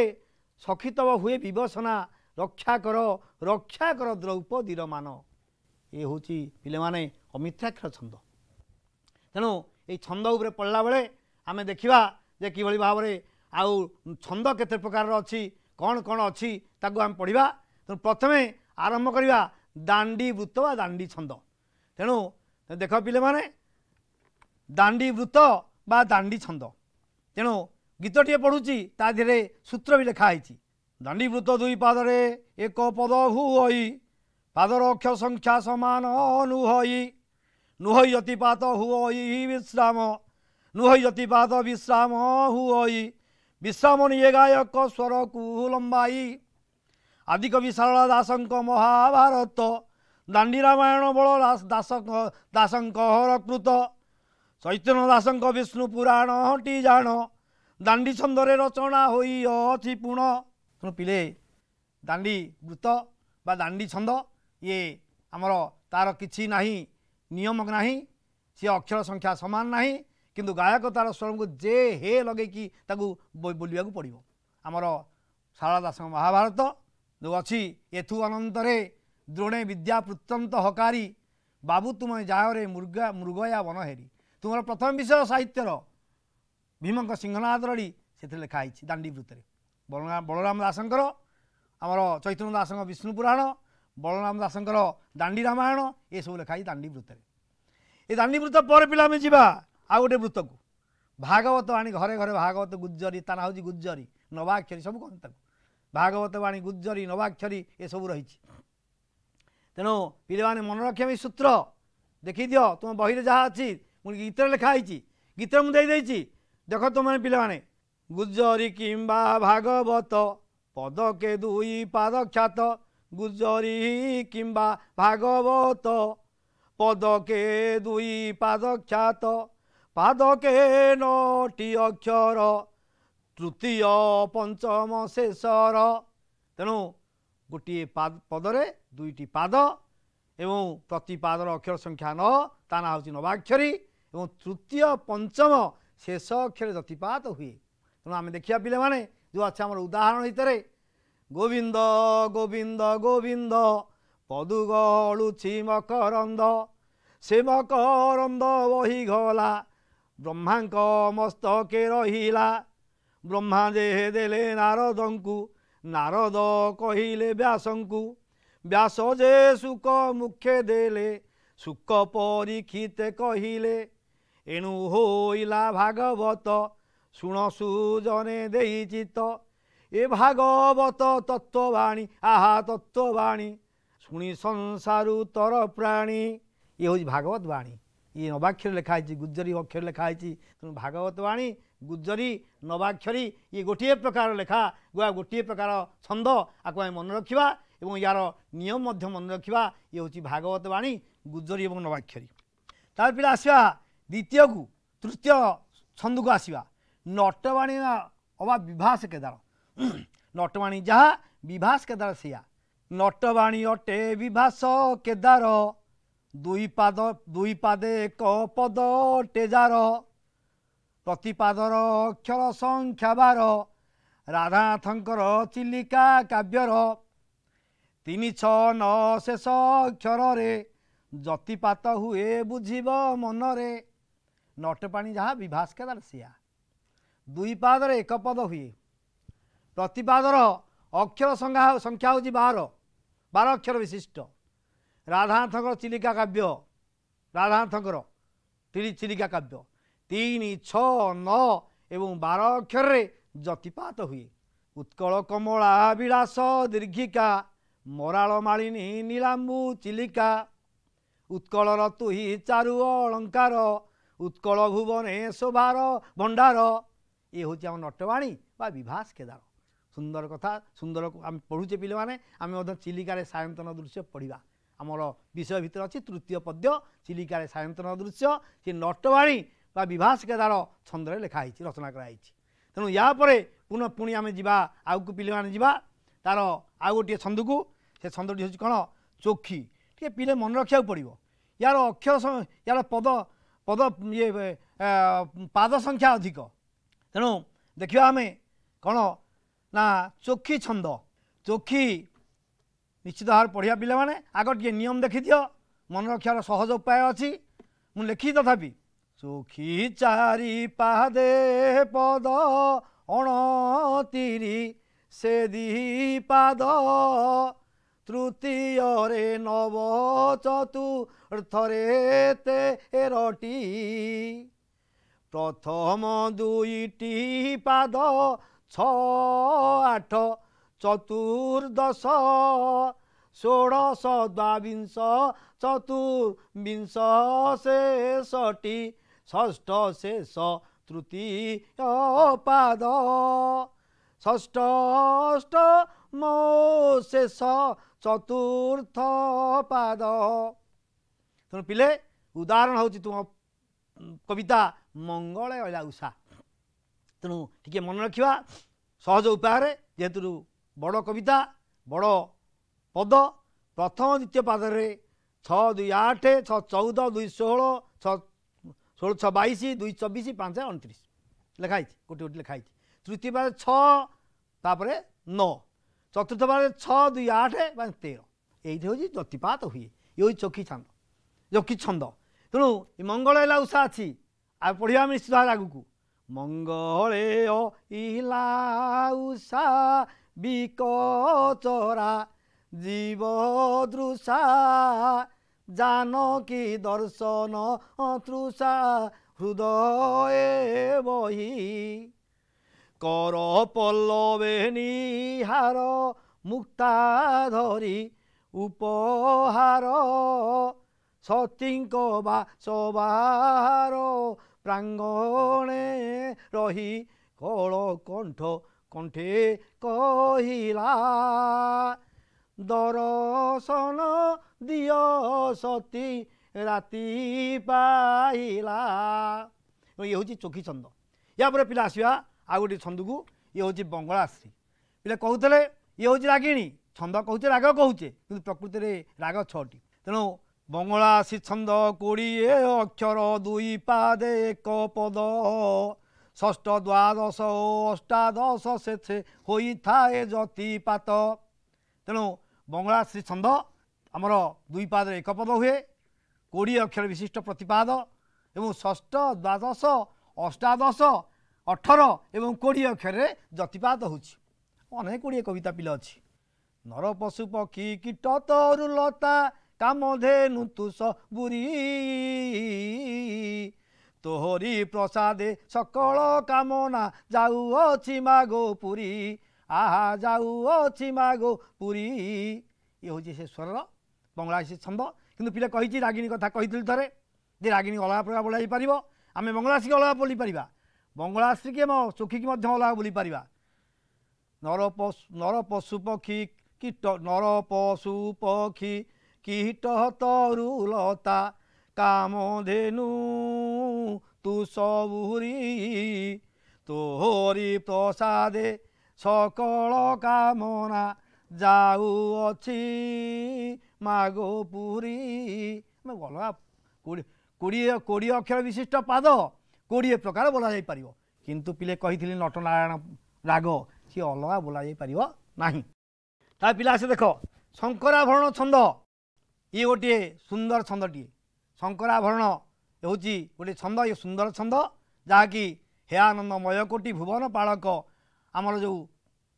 ସଖିତବ ହୁଏ ବିବସନା ରକ୍ଷା କର ରକ୍ଷା କର ଦ୍ରୌପଦୀର ମାନ ଏ ହେଉଛି ପିଲାମାନେ ଅମିତ୍ରାକ୍ଷର ଛନ୍ଦ ତେଣୁ ଏଇ ଛନ୍ଦ ଉପରେ ପଡ଼ିଲା ବେଳେ ଆମେ ଦେଖିବା ଯେ କିଭଳି ଭାବରେ ଆଉ ଛନ୍ଦ କେତେ ପ୍ରକାରର ଅଛି କ'ଣ କ'ଣ ଅଛି ତାକୁ ଆମେ ପଢ଼ିବା ତେଣୁ ପ୍ରଥମେ ଆରମ୍ଭ କରିବା ଦାଣ୍ଡି ବୃତ୍ତ ବା ଦାଣ୍ଡି ଛନ୍ଦ ତେଣୁ ଦେଖ ପିଲାମାନେ ଦାଣ୍ଡି ବୃତ୍ତ ବା ଦାଣ୍ଡି ଛନ୍ଦ ତେଣୁ ଗୀତଟିଏ ପଢ଼ୁଛି ତା ଦେହରେ ସୂତ୍ର ବି ଲେଖା ହେଇଛି ଦଣ୍ଡୀଭୂତ ଦୁଇ ପାଦରେ ଏକ ପଦ ହୁହଇ ପାଦରକ୍ଷ ସଂଖ୍ୟା ସମାନ ନୁହଇ ନୁହଇ ଅତିପାତ ହୁଅଇ ବିଶ୍ରାମ ନୁହଇ ଅତିପାତ ବିଶ୍ରାମ ହୁଅଇ ବିଶ୍ରାମ ନିଏ ଗାୟକ ସ୍ୱରକୁ ଲମ୍ବାଇ ଆଦିକବି ଶାରଳା ଦାସଙ୍କ ମହାଭାରତ ଦାଣ୍ଡି ରାମାୟଣ ବଳ ଦାସଙ୍କ ଦାସଙ୍କ ହରକୃତ ଚୈତନ୍ୟ ଦାସଙ୍କ ବିଷ୍ଣୁ ପୁରାଣଟି ଜାଣ ଦାଣ୍ଡି ଛନ୍ଦରେ ରଚନା ହୋଇଅଛି ପୁଣ ଶୁଣ ପିଲେ ଦାଣ୍ଡି ବୃତ୍ତ ବା ଦାଣ୍ଡି ଛନ୍ଦ ଇଏ ଆମର ତାର କିଛି ନାହିଁ ନିୟମ ନାହିଁ ସିଏ ଅକ୍ଷର ସଂଖ୍ୟା ସମାନ ନାହିଁ କିନ୍ତୁ ଗାୟକ ତାର ସ୍ୱରକୁ ଯେ ହେ ଲଗେଇକି ତାକୁ ବୋଲିବାକୁ ପଡ଼ିବ ଆମର ଶାରଳା ଦାସଙ୍କ ମହାଭାରତ ଯେଉଁ ଅଛି ଏଥୁ ଅନନ୍ତରେ ଦ୍ରୋଣେ ବିଦ୍ୟା ପୃତ୍ୟନ୍ତ ହକାରୀ ବାବୁ ତୁମ ଯାହରେ ମୃଗା ମୃଗୟା ବନହେରି ତୁମର ପ୍ରଥମ ବିଷୟ ସାହିତ୍ୟର ଭୀମଙ୍କ ସିଂହନାଦ ରଡ଼ି ସେଥିରେ ଲେଖା ହେଇଛି ଦାଣ୍ଡି ବୃତ୍ତରେ ବଳରାମ ଦାସଙ୍କର ଆମର ଚୈତନ୍ୟ ଦାସଙ୍କ ବିଷ୍ଣୁ ପୁରାଣ ବଳରାମ ଦାସଙ୍କର ଦାଣ୍ଡି ରାମାୟଣ ଏସବୁ ଲେଖା ହେଇଛି ଦାଣ୍ଡି ବୃତ୍ତରେ ଏ ଦାଣ୍ଡି ବୃତ୍ତ ପରେ ପିଲା ଆମେ ଯିବା ଆଉ ଗୋଟେ ବୃତ୍ତକୁ ଭାଗବତ ଆଣି ଘରେ ଘରେ ଭାଗବତ ଗୁଜରୀ ତା ନାଁ ହେଉଛି ଗୁଜରୀ ନବାକ୍ଷରୀ ସବୁ କହନ୍ତି ତାକୁ ଭାଗବତ ବାଣୀ ଗୁଜରୀ ନବାକ୍ଷରୀ ଏସବୁ ରହିଛି ତେଣୁ ପିଲାମାନେ ମନେ ରଖିବା ସୂତ୍ର ଦେଖିଦିଅ ତୁମ ବହିରେ ଯାହା ଅଛି ପୁଣି ଗୀତରେ ଲେଖା ହେଇଛି ଗୀତରେ ମୁଁ ଦେଇଦେଇଛି ଦେଖ ତୁମେ ପିଲାମାନେ ଗୁଜରି କିମ୍ବା ଭାଗବତ ପଦକେ ଦୁଇ ପାଦ ଖ୍ୟାତ ଗୁଜରି କିମ୍ବା ଭାଗବତ ପଦକେ ଦୁଇ ପାଦ ଖ୍ୟାତ ପାଦକେ ନଟି ଅକ୍ଷର ତୃତୀୟ ପଞ୍ଚମ ଶେଷର ତେଣୁ ଗୋଟିଏ ପାଦ ପଦରେ ଦୁଇଟି ପାଦ ଏବଂ ପ୍ରତି ପାଦର ଅକ୍ଷର ସଂଖ୍ୟା ନ ତା ନାଁ ହେଉଛି ନବାକ୍ଷରୀ ଏବଂ ତୃତୀୟ ପଞ୍ଚମ ଶେଷ ଅକ୍ଷରେ ଯତିପାତ ହୁଏ ତେଣୁ ଆମେ ଦେଖିବା ପିଲାମାନେ ଯେଉଁ ଅଛି ଆମର ଉଦାହରଣ ଭିତରେ ଗୋବିନ୍ଦ ଗୋବିନ୍ଦ ଗୋବିନ୍ଦ ପଦୁଗ ପଦୁଗଳୁଛି ମକରନ୍ଦ ସେ ମକରନ୍ଦ ବହିଗଲା ବ୍ରହ୍ମାଙ୍କ ମସ୍ତକେ ରହିଲା ବ୍ରହ୍ମା ଯେ ଦେଲେ ନାରଦଙ୍କୁ ନାରଦ କହିଲେ ବ୍ୟାସଙ୍କୁ ବ୍ୟାସ ଯେ ଶୁକ ମୁଖେ ଦେଲେ ଶୁକ ପରୀକ୍ଷିତେ କହିଲେ ଏଣୁ ହୋଇଲା ଭାଗବତ ଶୁଣ ସୁଜନେ ଦେଇ ଚିତ୍ତ ଏ ଭାଗବତ ତତ୍ତ୍ୱବାଣୀ ଆହା ତତ୍ତ୍ୱବାଣୀ ଶୁଣି ସଂସାରୁ ତର ପ୍ରାଣୀ ଇଏ ହେଉଛି ଭାଗବତ ବାଣୀ ଇଏ ନବାକ୍ଷର ଲେଖା ହେଇଛି ଗୁଜରୀ ଅକ୍ଷର ଲେଖା ହେଇଛି ତେଣୁ ଭାଗବତ ବାଣୀ ଗୁଜରୀ ନବାକ୍ଷରୀ ଇଏ ଗୋଟିଏ ପ୍ରକାର ଲେଖା ବା ଗୋଟିଏ ପ୍ରକାର ଛନ୍ଦ ଆକୁ ଆମେ ମନେ ରଖିବା ଏବଂ ୟାର ନିୟମ ମଧ୍ୟ ମନେ ରଖିବା ଇଏ ହେଉଛି ଭାଗବତ ବାଣୀ ଗୁଜରୀ ଏବଂ ନବାକ୍ଷରୀ ତାର ପିଲା ଆସିବା ଦ୍ୱିତୀୟକୁ ତୃତୀୟ ଛନ୍ଦକୁ ଆସିବା ନଟବାଣୀ ଅବା ବିଭାସ କେଦାର ନଟବାଣୀ ଯାହା ବିଭାସ କେଦାର ସେୟା ନଟବାଣୀ ଅଟେ ବିଭାସ କେଦାର ଦୁଇ ପାଦ ଦୁଇ ପାଦେ ଏକ ପଦ ଟେଜାର ପ୍ରତିପାଦର ଅକ୍ଷର ସଂଖ୍ୟା ବାର ରାଧାନାଥଙ୍କର ଚିଲିକା କାବ୍ୟର ତିନି ଛଅ ନଅ ଶେଷ ଅକ୍ଷରରେ ଯତିପାତ ହୁଏ ବୁଝିବ ମନରେ ନଟପାଣି ଯାହା ବିଭାସ୍କାର ସିଆ ଦୁଇପାଦରେ ଏକ ପଦ ହୁଏ ପ୍ରତିପାଦର ଅକ୍ଷର ସଂଖ୍ୟା ସଂଖ୍ୟା ହେଉଛି ବାର ବାର ଅକ୍ଷର ବିଶିଷ୍ଟ ରାଧାନାଥଙ୍କର ଚିଲିକା କାବ୍ୟ ରାଧାନାଥଙ୍କର ଚିଲିକା କାବ୍ୟ ତିନି ଛଅ ନଅ ଏବଂ ବାର ଅକ୍ଷରରେ ଯତିପାତ ହୁଏ ଉତ୍କଳ କମଳା ବିଳାସ ଦୀର୍ଘିକା ମରାଳ ମାଳିନୀ ନୀଳାମ୍ବୁ ଚିଲିକା ଉତ୍କଳର ତୁହି ଚାରୁ ଅଳଙ୍କାର ଉତ୍କଳ ଭୁବନେଶ୍ୱ ଭାର ଭଣ୍ଡାର ଏ ହେଉଛି ଆମ ନଟବାଣୀ ବା ବିଭାସ କେଦାର ସୁନ୍ଦର କଥା ସୁନ୍ଦର ଆମେ ପଢ଼ୁଛେ ପିଲାମାନେ ଆମେ ମଧ୍ୟ ଚିଲିକାରେ ସାୟନ୍ତନ ଦୃଶ୍ୟ ପଢ଼ିବା ଆମର ବିଷୟ ଭିତରେ ଅଛି ତୃତୀୟ ପଦ୍ୟ ଚିଲିକାରେ ସାୟନ୍ତନ ଦୃଶ୍ୟ ସେ ନଟବାଣୀ ବା ବିଭାସ କେଦାର ଛନ୍ଦରେ ଲେଖା ହେଇଛି ରଚନା କରାହେଇଛି ତେଣୁ ୟା ପରେ ପୁନଃ ପୁଣି ଆମେ ଯିବା ଆଗକୁ ପିଲାମାନେ ଯିବା ତାର ଆଉ ଗୋଟିଏ ଛନ୍ଦକୁ ସେ ଛନ୍ଦଟି ହେଉଛି କ'ଣ ଚୋଖି ଟିକେ ପିଲେ ମନେ ରଖିବାକୁ ପଡ଼ିବ ୟାର ଅକ୍ଷର ୟାର ପଦ पद ये पाद संख्या अधिक तेणु देखा आम कौन ना चोखी छंद चोखी निश्चित भाव पढ़िया पाने आग टे नियम देखीदि मन रक्षार सहज उपाय अच्छी मुझे लिखी तथापि चोखी चारि पादे पद अणतीरी से दी पाद ତୃତୀୟରେ ନବ ଚତୁର୍ଥରେ ତେରଟି ପ୍ରଥମ ଦୁଇଟି ପାଦ ଛଅ ଆଠ ଚତୁର୍ଦ୍ଦଶ ଷୋଡ଼ଶ ଦ୍ୱାବିଂଶ ଚତୁର୍ବିଂଶ ଶେଷଟି ଷଷ୍ଠ ଶେଷ ତୃତୀୟ ପାଦ ଷଷ୍ଠ ଅଷ୍ଟମ ଶେଷ ଚତୁର୍ଥ ପାଦ ତେଣୁ ପିଲେ ଉଦାହରଣ ହେଉଛି ତୁମ କବିତା ମଙ୍ଗଳେ ଅଲା ଉଷା ତେଣୁ ଟିକିଏ ମନେ ରଖିବା ସହଜ ଉପାୟରେ ଯେହେତୁ ବଡ଼ କବିତା ବଡ଼ ପଦ ପ୍ରଥମ ଦ୍ୱିତୀୟ ପାଦରେ ଛଅ ଦୁଇ ଆଠ ଛଅ ଚଉଦ ଦୁଇ ଷୋହଳ ଛଅ ଷୋହଳ ଛଅ ବାଇଶ ଦୁଇ ଚବିଶ ପାଞ୍ଚ ଅଣତିରିଶ ଲେଖା ହେଇଛି ଗୋଟି ଗୋଟି ଲେଖା ହେଇଛି ତୃତୀୟ ପାଦ ଛଅ ତାପରେ ନଅ চতুর্থ পারে ছ দুই আট এবং তের এইটি হচ্ছে জ্যোতিপাত হুয়ে ইয়ে হচ্ছে চকি ছন্দ চকি ছন্দ তেমন মঙ্গল এলা উষা আছে আর পড়া আমি নিশ্চিত ভাবে আগুক মঙ্গলে ইলা উষা বিকচরা জীব দৃষা জানকী দর্শন তৃষা হৃদয়ে বহি কৰ পল্লৱে নিহাৰ মুক্তা ধৰি উপহাৰ সতীংক বা চবাৰ প্ৰাংগণে ৰহি কল কণ্ঠ কণ্ঠে কহিলা দৰচন দিয় সতী ৰাতি পাহিলা এই হ'ল চকীচন্দ ইয়াৰ পৰা পিলা আছো আ ଆଉ ଗୋଟେ ଛନ୍ଦକୁ ଇଏ ହେଉଛି ବଙ୍ଗଳାଶ୍ରୀ ପିଲା କହୁଥିଲେ ଇଏ ହେଉଛି ରାଗିଣୀ ଛନ୍ଦ କହୁଛେ ରାଗ କହୁଛେ କିନ୍ତୁ ପ୍ରକୃତିରେ ରାଗ ଛଅଟି ତେଣୁ ବଙ୍ଗଳାଶ୍ରୀ ଛନ୍ଦ କୋଡ଼ିଏ ଅକ୍ଷର ଦୁଇ ପାଦେ ଏକ ପଦ ଷଷ୍ଠ ଦ୍ୱାଦଶ ଓ ଅଷ୍ଟାଦଶ ସେଥେ ହୋଇଥାଏ ଯତିପାତ ତେଣୁ ବଙ୍ଗଳାଶ୍ରୀ ଛନ୍ଦ ଆମର ଦୁଇ ପାଦରେ ଏକ ପଦ ହୁଏ କୋଡ଼ିଏ ଅକ୍ଷର ବିଶିଷ୍ଟ ପ୍ରତିପାଦ ଏବଂ ଷଷ୍ଠ ଦ୍ୱାଦଶ ଅଷ୍ଟାଦଶ ଅଠର ଏବଂ କୋଡ଼ିଏ ଅକ୍ଷରରେ ଜତିପାତ ହେଉଛି ଅନେକ ଗୁଡ଼ିଏ କବିତା ପିଲା ଅଛି ନର ପଶୁ ପକ୍ଷୀ କୀଟ ତରୁ ଲତା କାମଧେନୁ ତୁଷ ବୁରି ତୋହରି ପ୍ରସାଦେ ସକଳ କାମନା ଯାଉଅଛି ମାଗୋ ପୁରୀ ଆହା ଯାଉଅଛି ମାଗୋ ପୁରୀ ଇଏ ହେଉଛି ସେ ସ୍ୱରର ବଙ୍ଗଳା ସେ ଛନ୍ଦ କିନ୍ତୁ ପିଲା କହିଛି ରାଗିଣୀ କଥା କହିଥିଲି ଥରେ ଯେ ରାଗିଣୀ ଅଲଗା ପ୍ରକାର ବୋଲାଯାଇପାରିବ ଆମେ ବଙ୍ଗଳାସିକି ଅଲଗା ବୋଲିପାରିବା ମଙ୍ଗଳାଶ୍ରୀ କି ଆମ ଚୋଖିକି ମଧ୍ୟ ଅଲଗା ବୁଲିପାରିବା ନର ପଶୁ ନର ପଶୁ ପକ୍ଷୀ କୀଟ ନର ପଶୁ ପକ୍ଷୀ କୀଟ ହତରୁ ଲତା କାମ ଧେନୁ ତୁ ସବୁରି ତୋହରି ପ୍ରସାଦେ ସକଳ କାମନା ଯାଉଅଛି ମାଗ ପୁରୀ ଅଲଗା କୋଡ଼ିଏ କୋଡ଼ିଏ ଅକ୍ଷର ବିଶିଷ୍ଟ ପାଦ କୋଡ଼ିଏ ପ୍ରକାର ବୋଲାଯାଇପାରିବ କିନ୍ତୁ ପିଲେ କହିଥିଲି ନଟନାରାୟଣ ରାଗ ସିଏ ଅଲଗା ବୋଲାଯାଇପାରିବ ନାହିଁ ତା ପିଲା ଆସେ ଦେଖ ଶଙ୍କରାଭରଣ ଛନ୍ଦ ଇଏ ଗୋଟିଏ ସୁନ୍ଦର ଛନ୍ଦଟିଏ ଶଙ୍କରାଭରଣ ହେଉଛି ଗୋଟିଏ ଛନ୍ଦ ଇଏ ସୁନ୍ଦର ଛନ୍ଦ ଯାହାକି ହେ ଆନନ୍ଦମୟ କୋଟି ଭୁବନ ପାଳକ ଆମର ଯେଉଁ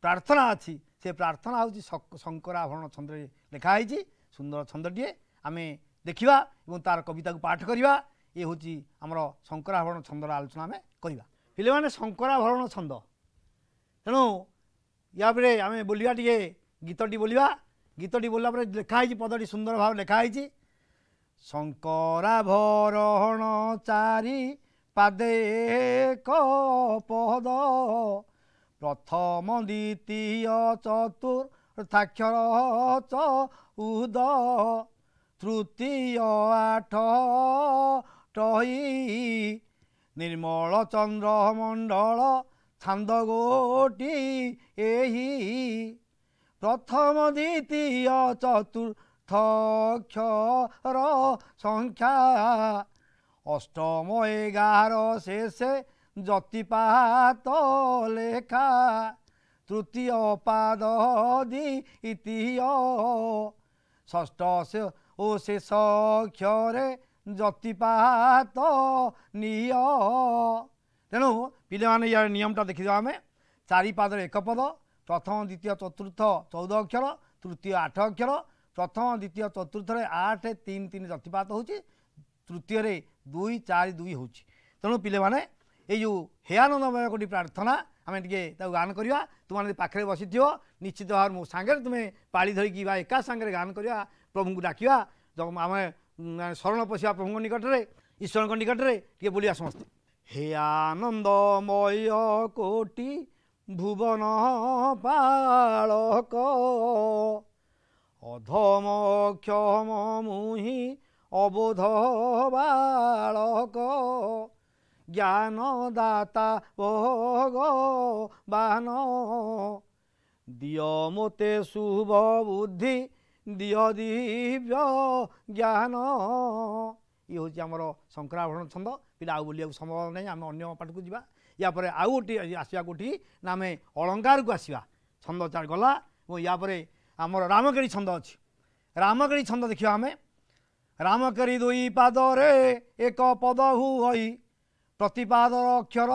ପ୍ରାର୍ଥନା ଅଛି ସେ ପ୍ରାର୍ଥନା ହେଉଛି ଶଙ୍କରାଭରଣ ଛନ୍ଦରେ ଲେଖା ହେଇଛି ସୁନ୍ଦର ଛନ୍ଦଟିଏ ଆମେ ଦେଖିବା ଏବଂ ତାର କବିତାକୁ ପାଠ କରିବା ଇଏ ହେଉଛି ଆମର ଶଙ୍କରାଭରଣ ଛନ୍ଦର ଆଲୋଚନା ଆମେ କରିବା ପିଲାମାନେ ଶଙ୍କରାଭରଣ ଛନ୍ଦ ତେଣୁ ୟା ପରେ ଆମେ ବୋଲିବା ଟିକେ ଗୀତଟି ବୋଲିବା ଗୀତଟି ବୋଲିଲା ପରେ ଲେଖା ହେଇଛି ପଦଟି ସୁନ୍ଦର ଭାବେ ଲେଖା ହେଇଛି ଶଙ୍କରାଭରଣ ଚାରି ପାଦେ ଏକ ପଦ ପ୍ରଥମ ଦ୍ୱିତୀୟ ଚତୁର୍ଥାକ୍ଷର ଚଉଦ ତୃତୀୟ ଆଠ ভক্তই নিৰ্মল চন্দ্ৰমণ্ডল গোটি এই প্ৰথম দ্বিতীয় চতুৰ্থক্ষৰ সংখ্যা অষ্টম এঘাৰ শেষে যতিপাত লেখা তৃতীয় পাদ দ্বিতীয় ষষ্ঠ ও শেষ ଯତିପାତ ନିୟ ତେଣୁ ପିଲାମାନେ ୟାର ନିୟମଟା ଦେଖିଦେବା ଆମେ ଚାରି ପାଦରେ ଏକ ପଦ ପ୍ରଥମ ଦ୍ୱିତୀୟ ଚତୁର୍ଥ ଚଉଦ ଅକ୍ଷର ତୃତୀୟ ଆଠ ଅକ୍ଷର ପ୍ରଥମ ଦ୍ୱିତୀୟ ଚତୁର୍ଥରେ ଆଠ ତିନି ତିନି ଯତିପାତ ହେଉଛି ତୃତୀୟରେ ଦୁଇ ଚାରି ଦୁଇ ହେଉଛି ତେଣୁ ପିଲାମାନେ ଏଇ ଯେଉଁ ହେୟାନନ୍ଦମୟ ଗୋଟି ପ୍ରାର୍ଥନା ଆମେ ଟିକେ ତାକୁ ଗାନ କରିବା ତୁମେ ପାଖରେ ବସିଥିବ ନିଶ୍ଚିତ ଭାବରେ ମୋ ସାଙ୍ଗରେ ତୁମେ ପାଳି ଧରିକି ବା ଏକା ସାଙ୍ଗରେ ଗାନ କରିବା ପ୍ରଭୁଙ୍କୁ ଡାକିବା ଆମେ ଶରଣ ପଶିବା ପ୍ରଭୁଙ୍କ ନିକଟରେ ଈଶ୍ୱରଙ୍କ ନିକଟରେ ଟିକେ ବୁଲିବା ସମସ୍ତେ ହେ ଆନନ୍ଦମୟ କୋଟି ଭୁବନ ପାଳକ ଅଧମ କ୍ଷମ ମୁଁ ହିଁ ଅବୋଧ ବାଳକ ଜ୍ଞାନଦାତା ଭୋଗ ବାନ ଦିଅ ମୋତେ ଶୁଭ ବୁଦ୍ଧି ଦିହଦିବ୍ୟ ଜ୍ଞାନ ଇଏ ହେଉଛି ଆମର ଶଙ୍କରାଭରଣ ଛନ୍ଦ ପିଲା ଆଉ ବୋଲିବାକୁ ସମ୍ଭବ ନାହିଁ ଆମେ ଅନ୍ୟ ପାଠକୁ ଯିବା ୟା ପରେ ଆଉ ଗୋଟିଏ ଆସିବା କୋଠି ନା ଆମେ ଅଳଙ୍କାରକୁ ଆସିବା ଛନ୍ଦ ଚାର ଗଲା ଏବଂ ୟା ପରେ ଆମର ରାମକେଳି ଛନ୍ଦ ଅଛି ରାମକେଳି ଛନ୍ଦ ଦେଖିବା ଆମେ ରାମକେଳି ଦୁଇ ପାଦରେ ଏକ ପଦ ହୁ ହୋଇ ପ୍ରତିପାଦର ଅକ୍ଷର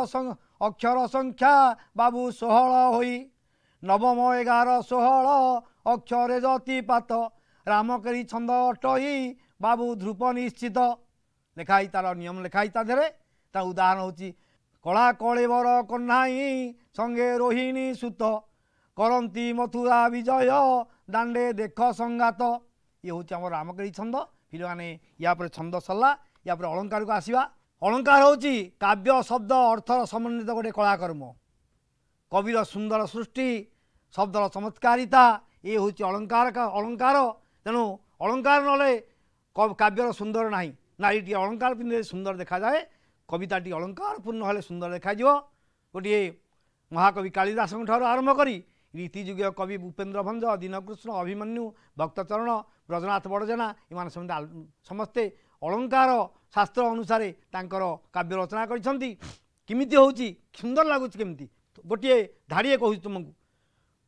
ଅକ୍ଷର ସଂଖ୍ୟା ବାବୁ ଷୋହଳ ହୋଇ ନବମ ଏଗାର ଷୋହଳ অক্ষরে যতিপাত রাম করি ছন্দ অটহি বাবু ধ্রুপ নিশ্চিত লেখাই তার নিয়ম লেখাই তা দেহে তার উদাহরণ হচ্ছে কলা কলেবর কন্যাই সঙ্গে রোহিণী সুত করন্তি মথুরা বিজয় দাণ্ডে দেখ সংঘাত ইয়ে হচ্ছে আমার রামকেরি ছন্দ ପିଲାମାନେ ୟା ପରେ ଛନ୍ଦ ସରିଲା ୟା ପରେ ଅଳଙ୍କାରକୁ ଆସିବା ଅଳଙ୍କାର ହେଉଛି କାବ୍ୟ ଶବ୍ଦ ଅର୍ଥର ସମନ୍ୱିତ ଗୋଟେ କଳାକର୍ମ କବିର ସୁନ୍ଦର ସୃଷ୍ଟି ଶବ୍ଦର ଚମତ୍କାରିତା ଇଏ ହେଉଛି ଅଳଙ୍କାର ଅଳଙ୍କାର ତେଣୁ ଅଳଙ୍କାର ନହେଲେ କାବ୍ୟର ସୁନ୍ଦର ନାହିଁ ନାରୀଟିଏ ଅଳଙ୍କାର ପିନ୍ଧିଲେ ସୁନ୍ଦର ଦେଖାଯାଏ କବିତାଟି ଅଳଙ୍କାର ପୂର୍ଣ୍ଣ ହେଲେ ସୁନ୍ଦର ଦେଖାଯିବ ଗୋଟିଏ ମହାକବି କାଳିଦାସଙ୍କ ଠାରୁ ଆରମ୍ଭ କରି ରୀତିଯୁଗୀୟ କବି ଭୂପେନ୍ଦ୍ର ଭଞ୍ଜ ଦୀନକୃଷ୍ଣ ଅଭିମନ୍ୟୁ ଭକ୍ତଚରଣ ବ୍ରଜନାଥ ବଡ଼ଜେନା ଏମାନେ ସେମିତି ସମସ୍ତେ ଅଳଙ୍କାର ଶାସ୍ତ୍ର ଅନୁସାରେ ତାଙ୍କର କାବ୍ୟ ରଚନା କରିଛନ୍ତି କେମିତି ହେଉଛି ସୁନ୍ଦର ଲାଗୁଛି କେମିତି ଗୋଟିଏ ଧାଡ଼ିଏ କହୁଛି ତୁମକୁ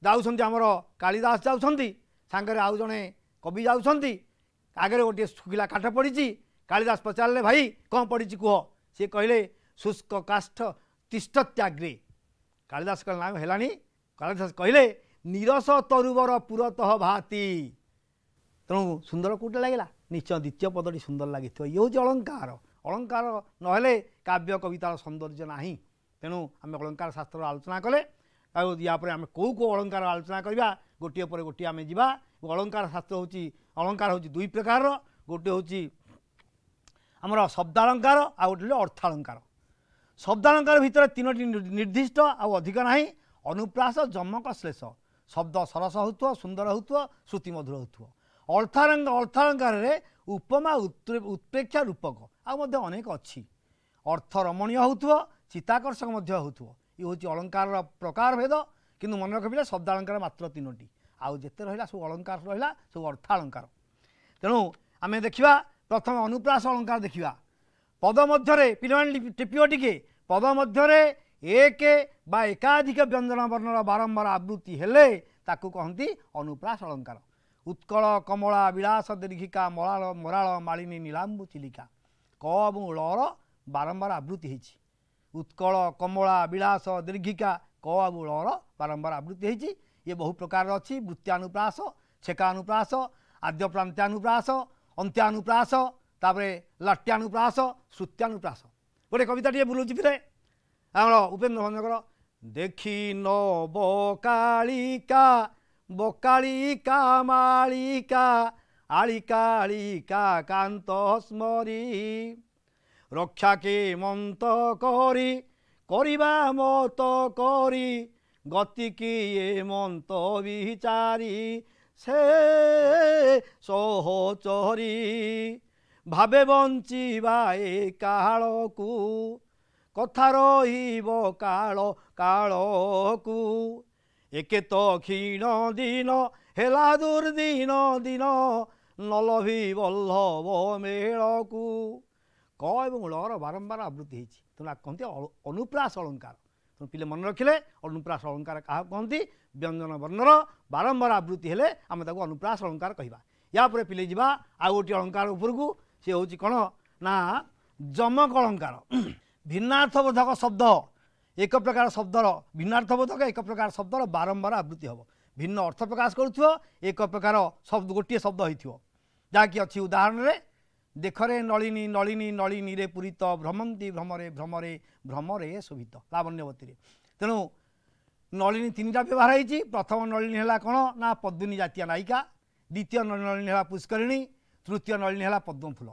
ଯାଉଛନ୍ତି ଆମର କାଳିଦାସ ଯାଉଛନ୍ତି ସାଙ୍ଗରେ ଆଉ ଜଣେ କବି ଯାଉଛନ୍ତି ଆଗରେ ଗୋଟିଏ ଶୁଖିଲା କାଠ ପଡ଼ିଛି କାଳିଦାସ ପଚାରିଲେ ଭାଇ କ'ଣ ପଡ଼ିଛି କୁହ ସିଏ କହିଲେ ଶୁଷ୍କ କାଷ୍ଠ ତିଷ୍ଠ ତ୍ୟାଗ୍ରେ କାଳିଦାସ କହିଲେ ନାମ ହେଲାଣି କାଳିଦାସ କହିଲେ ନିରସ ତରୁବର ପୁରତଃ ଭାତି ତେଣୁ ସୁନ୍ଦର କେଉଁଟା ଲାଗିଲା ନିଶ୍ଚୟ ଦ୍ୱିତୀୟ ପଦଟି ସୁନ୍ଦର ଲାଗିଥିବ ଇଏ ହେଉଛି ଅଳଙ୍କାର ଅଳଙ୍କାର ନହେଲେ କାବ୍ୟ କବିତାର ସୌନ୍ଦର୍ଯ୍ୟ ନାହିଁ ତେଣୁ ଆମେ ଅଳଙ୍କାର ଶାସ୍ତ୍ରର ଆଲୋଚନା କଲେ ଆଉ ୟାପରେ ଆମେ କେଉଁ କେଉଁ ଅଳଙ୍କାର ଆଲୋଚନା କରିବା ଗୋଟିଏ ପରେ ଗୋଟିଏ ଆମେ ଯିବା ଅଳଙ୍କାର ଶାସ୍ତ୍ର ହେଉଛି ଅଳଙ୍କାର ହେଉଛି ଦୁଇ ପ୍ରକାରର ଗୋଟିଏ ହେଉଛି ଆମର ଶବ୍ଦାଳଙ୍କାର ଆଉ ଗୋଟିଏ ହେଲେ ଅର୍ଥାଳଙ୍କାର ଶବ୍ଦାଳଙ୍କାର ଭିତରେ ତିନୋଟି ନିର୍ଦ୍ଦିଷ୍ଟ ଆଉ ଅଧିକ ନାହିଁ ଅନୁପ୍ରାସ ଜମକ ଶ୍ଳେଷ ଶବ୍ଦ ସରସ ହେଉଥିବ ସୁନ୍ଦର ହେଉଥିବ ଶ୍ରୁତି ମଧୁର ହେଉଥିବ ଅର୍ଥାଳଙ୍କ ଅର୍ଥାଳଙ୍କାରରେ ଉପମା ଉତ୍ପ୍ରେକ୍ଷା ରୂପକ ଆଉ ମଧ୍ୟ ଅନେକ ଅଛି ଅର୍ଥ ରମଣୀୟ ହେଉଥିବ ଚିତାକର୍ଷକ ମଧ୍ୟ ହେଉଥିବ ଇଏ ହେଉଛି ଅଳଙ୍କାରର ପ୍ରକାର ଭେଦ କିନ୍ତୁ ମନେ ରଖିବେ ଶବ୍ଦ ଅଳଙ୍କାର ମାତ୍ର ତିନୋଟି ଆଉ ଯେତେ ରହିଲା ସବୁ ଅଳଙ୍କାର ରହିଲା ସବୁ ଅର୍ଥାଳଙ୍କାର ତେଣୁ ଆମେ ଦେଖିବା ପ୍ରଥମେ ଅନୁପ୍ରାସ ଅଳଙ୍କାର ଦେଖିବା ପଦ ମଧ୍ୟରେ ପିଲାମାନେ ଟିପିବ ଟିକେ ପଦ ମଧ୍ୟରେ ଏକ ବା ଏକାଧିକ ବ୍ୟଞ୍ଜନ ବର୍ଣ୍ଣର ବାରମ୍ବାର ଆବୃତ୍ତି ହେଲେ ତାକୁ କହନ୍ତି ଅନୁପ୍ରାସ ଅଳଙ୍କାର ଉତ୍କଳ କମଳା ବିଳାସ ଦୀର୍ଘିକା ମରାଳ ମରାଳ ମାଳିନୀ ନୀଳାମ୍ବୁ ଚିଲିକା କ ଏବଂ ଲର ବାରମ୍ବାର ଆବୃତ୍ତି ହେଇଛି ଉତ୍କଳ କମଳା ବିଳାସ ଦୀର୍ଘିକା କ ଆଉ ଳର ବାରମ୍ବାର ଆବୃତ୍ତି ହେଇଛି ଇଏ ବହୁ ପ୍ରକାରର ଅଛି ବୃତ୍ତ୍ୟାନୁପ୍ରାସ ଛେକାନୁପ୍ରାସ ଆଦ୍ୟ ପ୍ରାନ୍ତ୍ୟାନୁପ୍ରାସ ଅନ୍ତ୍ୟାନୁପ୍ରାସ ତାପରେ ଲାଟ୍ୟାନୁପ୍ରାସ ଶ୍ରୁତ୍ୟାନୁପ୍ରାସ ଗୋଟେ କବିତା ଟିକେ ବୁଲୁଛି ଫିରେ ଆମର ଉପେନ୍ଦ୍ର ଭଞ୍ଜଙ୍କର ଦେଖି ନ ବକାଳିକା ବକାଳିକା ମାଳିକା ଆଳିକାଳିକା କାନ୍ତ ସ୍ମରୀ ରକ୍ଷାକେ ମନ୍ତ କରି କରିବା ମତ କରି ଗତିକି ଏ ମନ୍ତ ବିଚାରି ସେ ସହଚରୀ ଭାବେ ବଞ୍ଚିବା ଏ କାଳକୁ କଥା ରହିବ କାଳ କାଳକୁ ଏକେ ତ କ୍ଷୀଣ ଦିନ ହେଲା ଦୁର୍ଦିନ ଦିନ ନଲଭି ବଲ୍ଲଭ ମେଳକୁ କ ଏବଂ ଲର ବାରମ୍ବାର ଆବୃତ୍ତି ହେଇଛି ତେଣୁ ଆକୁ କହନ୍ତି ଅନୁପ୍ରାସ ଅଳଙ୍କାର ତେଣୁ ପିଲେ ମନେ ରଖିଲେ ଅନୁପ୍ରାସ ଅଳଙ୍କାର କାହାକୁ କହନ୍ତି ବ୍ୟଞ୍ଜନ ବର୍ଣ୍ଣର ବାରମ୍ବାର ଆବୃତ୍ତି ହେଲେ ଆମେ ତାକୁ ଅନୁପ୍ରାସ ଅଳଙ୍କାର କହିବା ୟାପରେ ପିଲେ ଯିବା ଆଉ ଗୋଟିଏ ଅଳଙ୍କାର ଉପରକୁ ସେ ହେଉଛି କ'ଣ ନା ଜମକ ଅଳଙ୍କାର ଭିନ୍ନାର୍ଥବୋଧକ ଶବ୍ଦ ଏକ ପ୍ରକାର ଶବ୍ଦର ଭିନ୍ନାର୍ଥବୋଧକ ଏକ ପ୍ରକାର ଶବ୍ଦର ବାରମ୍ବାର ଆବୃତ୍ତି ହେବ ଭିନ୍ନ ଅର୍ଥ ପ୍ରକାଶ କରୁଥିବ ଏକ ପ୍ରକାର ଶବ୍ଦ ଗୋଟିଏ ଶବ୍ଦ ହୋଇଥିବ ଯାହାକି ଅଛି ଉଦାହରଣରେ দেখরে নলিনী নলিনী নলিনী রে পূরিত ভ্রমন্তী ভ্রমরে ভ্রমরে ভ্রমরে শোভিত লাবণ্যবতী তেণু নলিনী তিনটা ব্যবহার হয়েছি প্রথম নলিনী হল কোণ না পদ্মিনী জাতীয় নায়িকা দ্বিতীয় নলিনী হল পুষ্করিণী তৃতীয় নলিনী হল পদ্মফুল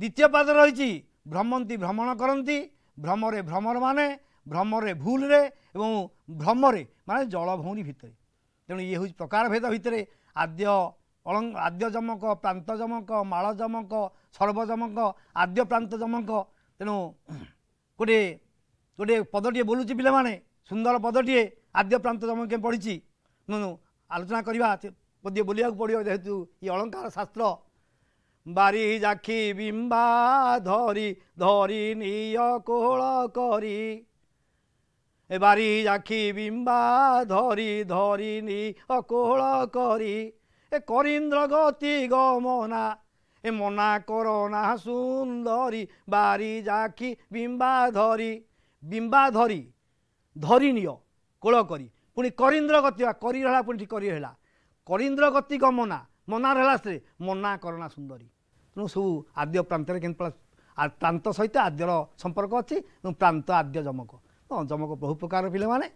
দ্বিতীয় পাদ রয়েছে ভ্রমন্তী ভ্রমণ করতে ভ্রমরে ভ্রমর মানে ভ্রমরে ভুলরে এবং ভ্রমরে মানে জলভৌণী ভিতরে তেমন ইয়ে হচ্ছে প্রকারভেদ ভিতরে আদ্য କଳଙ୍କ ଆଦ୍ୟଜମକ ପ୍ରାନ୍ତଜମକ ମାଳଜମକ ସର୍ବଜମକ ଆଦ୍ୟ ପ୍ରାନ୍ତ ପ୍ରାନ୍ତଜମକ ତେଣୁ ଗୋଟିଏ ଗୋଟିଏ ପଦଟିଏ ବୋଲୁଛି ପିଲାମାନେ ସୁନ୍ଦର ପଦଟିଏ ଆଦ୍ୟ ପ୍ରାନ୍ତ ପ୍ରାନ୍ତଜମକେ ପଢ଼ିଛି ତେଣୁ ଆଲୋଚନା କରିବା ପଦ୍ୟ ବୋଲିବାକୁ ପଡ଼ିବ ଯେହେତୁ ଇ ଅଳଙ୍କାର ଶାସ୍ତ୍ର ବାରି ଯାକ୍ଷି ବିମ୍ବା ଧରି ଧରି ନିୟ କୋହଳ କରି ବାରି ଯାକ୍ଷି ବିମ୍ବା ଧରି ଧରି ନିୟ କୋହଳ କରି এ করিন্দ্র গতি গমনা এ মনা করোনা সুন্দরী বারি জাখি বিম্বা ধরি বিম্বা ধরি ধরি নিয় কোল করি পুনি করিন্দ্র গতি করি হেলা পুনি করি হেলা করিন্দ্র গতি গমনা মনার হেলা সে মনা করোনা সুন্দরী তেমন সবু আদ্য প্রান্তের কিন্তু প্রান্ত সহিত আদ্যর সম্পর্ক অছি প্রান্ত আদ্য যমক যমক বহু প্রকার পিলে মানে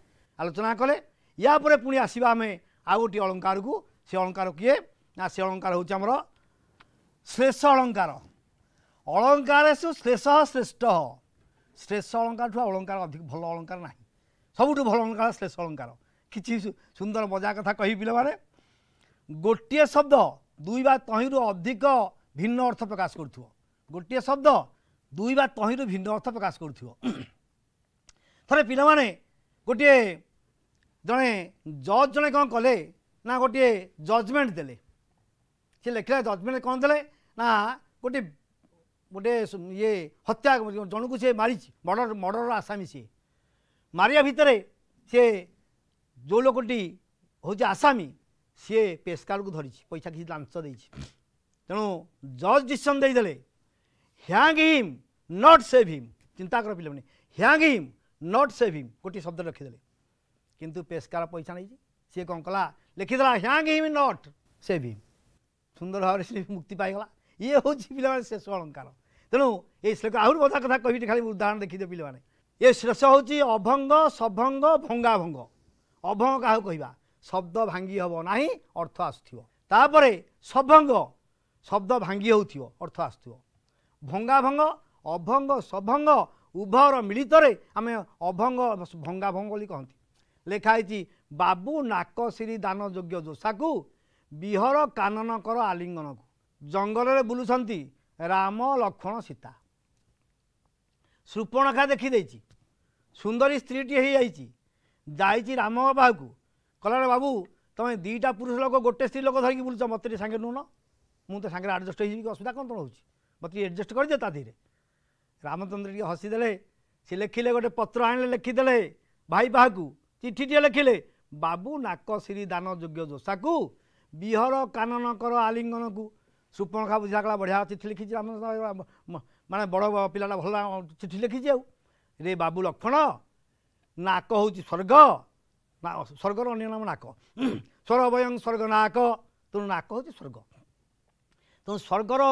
আলোচনা কলে ইয়াপরে পুনি আসবা আমি আউ গোটি অলঙ্কারকু ସେ ଅଳଙ୍କାର କିଏ ନା ସେ ଅଳଙ୍କାର ହେଉଛି ଆମର ଶ୍ରେଷ ଅଳଙ୍କାର ଅଳଙ୍କାର ଶ୍ରେଷ ଶ୍ରେଷ୍ଠ ଶ୍ରେଷ ଅଳଙ୍କାରଠୁ ଅଳଙ୍କାର ଅଧିକ ଭଲ ଅଳଙ୍କାର ନାହିଁ ସବୁଠୁ ଭଲ ଅଳଙ୍କାର ଶ୍ରେଷ ଅଳଙ୍କାର କିଛି ସୁନ୍ଦର ମଜା କଥା କହିବି ପିଲାମାନେ ଗୋଟିଏ ଶବ୍ଦ ଦୁଇ ବା ତହିଁରୁ ଅଧିକ ଭିନ୍ନ ଅର୍ଥ ପ୍ରକାଶ କରୁଥିବ ଗୋଟିଏ ଶବ୍ଦ ଦୁଇ ବା ତହିଁରୁ ଭିନ୍ନ ଅର୍ଥ ପ୍ରକାଶ କରୁଥିବ ଥରେ ପିଲାମାନେ ଗୋଟିଏ ଜଣେ ଜଜ୍ ଜଣେ କ'ଣ କଲେ ନା ଗୋଟିଏ ଜଜମେଣ୍ଟ ଦେଲେ ସେ ଲେଖିଲା ଜଜମେଣ୍ଟ କ'ଣ ଦେଲେ ନା ଗୋଟିଏ ଗୋଟିଏ ଇଏ ହତ୍ୟା ଜଣକୁ ସିଏ ମାରିଛି ମର୍ଡ଼ର ମର୍ଡ଼ରର ଆସାମୀ ସିଏ ମାରିବା ଭିତରେ ସିଏ ଯେଉଁ ଲୋକଟି ହେଉଛି ଆସାମୀ ସିଏ ପେସ୍କାଲକୁ ଧରିଛି ପଇସା କିଛି ଲାଞ୍ଚ ଦେଇଛି ତେଣୁ ଜଜ୍ ଡିସିସନ୍ ଦେଇଦେଲେ hang him not save him ଚିନ୍ତା କର ପିଲାମାନେ hang him not save him ଗୋଟିଏ ଶବ୍ଦ ରଖିଦେଲେ କିନ୍ତୁ ପେସ୍କାର ପଇସା ନେଇଛି ସିଏ କ'ଣ କଲା ଲେଖିଦେଲା ହ୍ୟାଙ୍ଗ ହିମ୍ ନଟ୍ ସେ ଭୀମ୍ ସୁନ୍ଦର ଭାବରେ ସେ ମୁକ୍ତି ପାଇଗଲା ଇଏ ହେଉଛି ପିଲାମାନେ ଶେଷ ଅଳଙ୍କାର ତେଣୁ ଏଇ ଶ୍ଳୋକ ଆହୁରି ଅଧା କଥା କହିବି ଖାଲି ଉଦାହରଣ ଦେଖିଦେବେ ପିଲାମାନେ ଏ ଶେଷ ହେଉଛି ଅଭଙ୍ଗ ସଭଙ୍ଗ ଭଙ୍ଗାଭଙ୍ଗ ଅଭଙ୍ଗ କାହାକୁ କହିବା ଶବ୍ଦ ଭାଙ୍ଗି ହେବ ନାହିଁ ଅର୍ଥ ଆସୁଥିବ ତାପରେ ସଭଙ୍ଗ ଶବ୍ଦ ଭାଙ୍ଗି ହେଉଥିବ ଅର୍ଥ ଆସୁଥିବ ଭଙ୍ଗାଭଙ୍ଗ ଅଭଙ୍ଗ ସଭଙ୍ଗ ଉଭୟର ମିଳିତରେ ଆମେ ଅଭଙ୍ଗ ଭଙ୍ଗାଭଙ୍ଗ ବୋଲି କହନ୍ତି ଲେଖା ହେଇଛି ବାବୁ ନାକ ସିରି ଦାନ ଯୋଗ୍ୟ ଯୋଷାକୁ ବିହର କାନନକର ଆଲିଙ୍ଗନକୁ ଜଙ୍ଗଲରେ ବୁଲୁଛନ୍ତି ରାମ ଲକ୍ଷ୍ମଣ ସୀତା ସୃପଣଖା ଦେଖିଦେଇଛି ସୁନ୍ଦରୀ ସ୍ତ୍ରୀଟିଏ ହେଇଯାଇଛି ଯାଇଛି ରାମ ବାବାକୁ କହିଲା ବାବୁ ତୁମେ ଦୁଇଟା ପୁରୁଷ ଲୋକ ଗୋଟେ ସ୍ତ୍ରୀ ଲୋକ ଧରିକି ବୁଲୁଛ ମୋତେ ଟିକେ ସାଙ୍ଗରେ ନୁନ ମୁଁ ତ ସାଙ୍ଗରେ ଆଡ଼ଜଷ୍ଟ ହେଇଯିବି ଅସୁବିଧା କ'ଣ ତୁମର ହେଉଛି ମୋତେ ଟିକେ ଆଡ଼ଜଷ୍ଟ କରିଦିଅ ତା ଦେହରେ ରାମଚନ୍ଦ୍ର ଟିକେ ହସିଦେଲେ ସେ ଲେଖିଲେ ଗୋଟେ ପତ୍ର ଆଣିଲେ ଲେଖିଦେଲେ ଭାଇ ବାହାକୁ ଚିଠିଟିଏ ଲେଖିଲେ ବାବୁ ନାକସିରି ଦାନ ଯୋଗ୍ୟ ଯୋଷାକୁ ବିହର କାନନ କର ଆଲିଙ୍ଗନକୁ ସୁପର୍ଣ୍ଣଖା ବୁଝାଗଲା ବଢ଼ିଆ ଚିଠି ଲେଖିଛି ଆମ ମାନେ ବଡ଼ ପିଲାଟା ଭଲ ଚିଠି ଲେଖିଛି ଆଉ ରେ ବାବୁ ଲକ୍ଷଣ ନାକ ହେଉଛି ସ୍ୱର୍ଗ ନା ସ୍ୱର୍ଗର ଅନ୍ୟ ନାମ ନାକ ସ୍ୱରବୟଂ ସ୍ୱର୍ଗ ନାକ ତେଣୁ ନାକ ହେଉଛି ସ୍ୱର୍ଗ ତେଣୁ ସ୍ୱର୍ଗର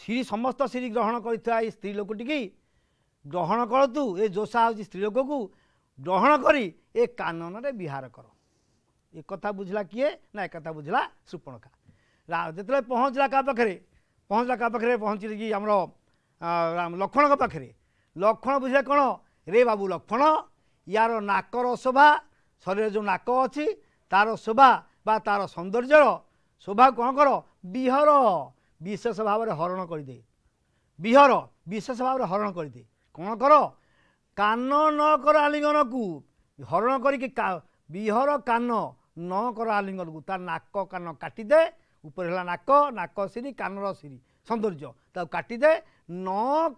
ଶ୍ରୀ ସମସ୍ତ ଶ୍ରୀ ଗ୍ରହଣ କରିଥିବା ଏଇ ସ୍ତ୍ରୀ ଲୋକଟିକି ଗ୍ରହଣ କରନ୍ତୁ ଏ ଯୋଷା ହେଉଛି ସ୍ତ୍ରୀ ଲୋକକୁ ଗ୍ରହଣ କରି ଏ କାନନରେ ବିହାର କର ଏ କଥା ବୁଝିଲା କିଏ ନା ଏ କଥା ବୁଝିଲା ସୁପଣକା ଯେତେବେଳେ ପହଞ୍ଚିଲା କାହା ପାଖରେ ପହଞ୍ଚିଲା କାହା ପାଖରେ ପହଞ୍ଚିଲେ କି ଆମର ଲକ୍ଷ୍ମଣଙ୍କ ପାଖରେ ଲକ୍ଷ୍ମଣ ବୁଝିଲା କ'ଣ ରେ ବାବୁ ଲକ୍ଷ୍ମଣ ୟାର ନାକର ଶୋଭା ଶରୀରରେ ଯେଉଁ ନାକ ଅଛି ତାର ଶୋଭା ବା ତାର ସୌନ୍ଦର୍ଯ୍ୟର ଶୋଭା କ'ଣ କର ବିହର ବିଶେଷ ଭାବରେ ହରଣ କରିଦେ ବିହର ବିଶେଷ ଭାବରେ ହରଣ କରିଦେ କ'ଣ କର କାନ ନ କର ଆଲିଙ୍ଗନକୁ ହରଣ କରିକି ବିହର କାନ ନ କର ଆଲିଙ୍ଗନକୁ ତା ନାକ କାନ କାଟିଦେ ଉପରେ ହେଲା ନାକ ନାକ ସିରି କାନର ସିରି ସୌନ୍ଦର୍ଯ୍ୟ ତାକୁ କାଟିଦେ ନ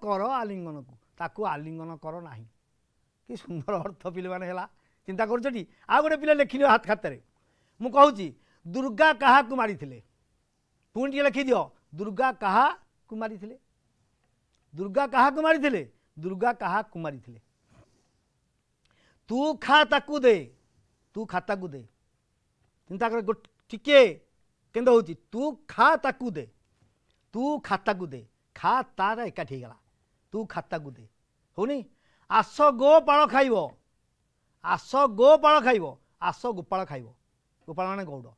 କର ଆଲିଙ୍ଗନକୁ ତାକୁ ଆଲିଙ୍ଗନ କର ନାହିଁ କି ସୁନ୍ଦର ଅର୍ଥ ପିଲାମାନେ ହେଲା ଚିନ୍ତା କରୁଛନ୍ତି ଆଉ ଗୋଟେ ପିଲା ଲେଖିଲେ ହାତ ଖାତାରେ ମୁଁ କହୁଛି ଦୁର୍ଗା କାହାକୁ ମାରିଥିଲେ ପୁଣି ଟିକେ ଲେଖିଦିଅ ଦୁର୍ଗା କାହାକୁ ମାରିଥିଲେ ଦୁର୍ଗା କାହାକୁ ମାରିଥିଲେ ଦୁର୍ଗା କାହାକୁ ମାରିଥିଲେ ତୁ ଖା ତାକୁ ଦେ ତୁ ଖା ତାକୁ ଦେ ଚିନ୍ତା କର ଟିକେ କେମିତି ହେଉଛି ତୁ ଖା ତାକୁ ଦେ ତୁ ଖାତାକୁ ଦେ ଖା ତାର ଏକାଠି ହେଇଗଲା ତୁ ଖାତାକୁ ଦେ ହେଉନି ଆସ ଗୋପାଳ ଖାଇବ ଆସ ଗୋପାଳ ଖାଇବ ଆସ ଗୋପାଳ ଖାଇବ ଗୋପାଳ ମାନେ ଗୌଡ଼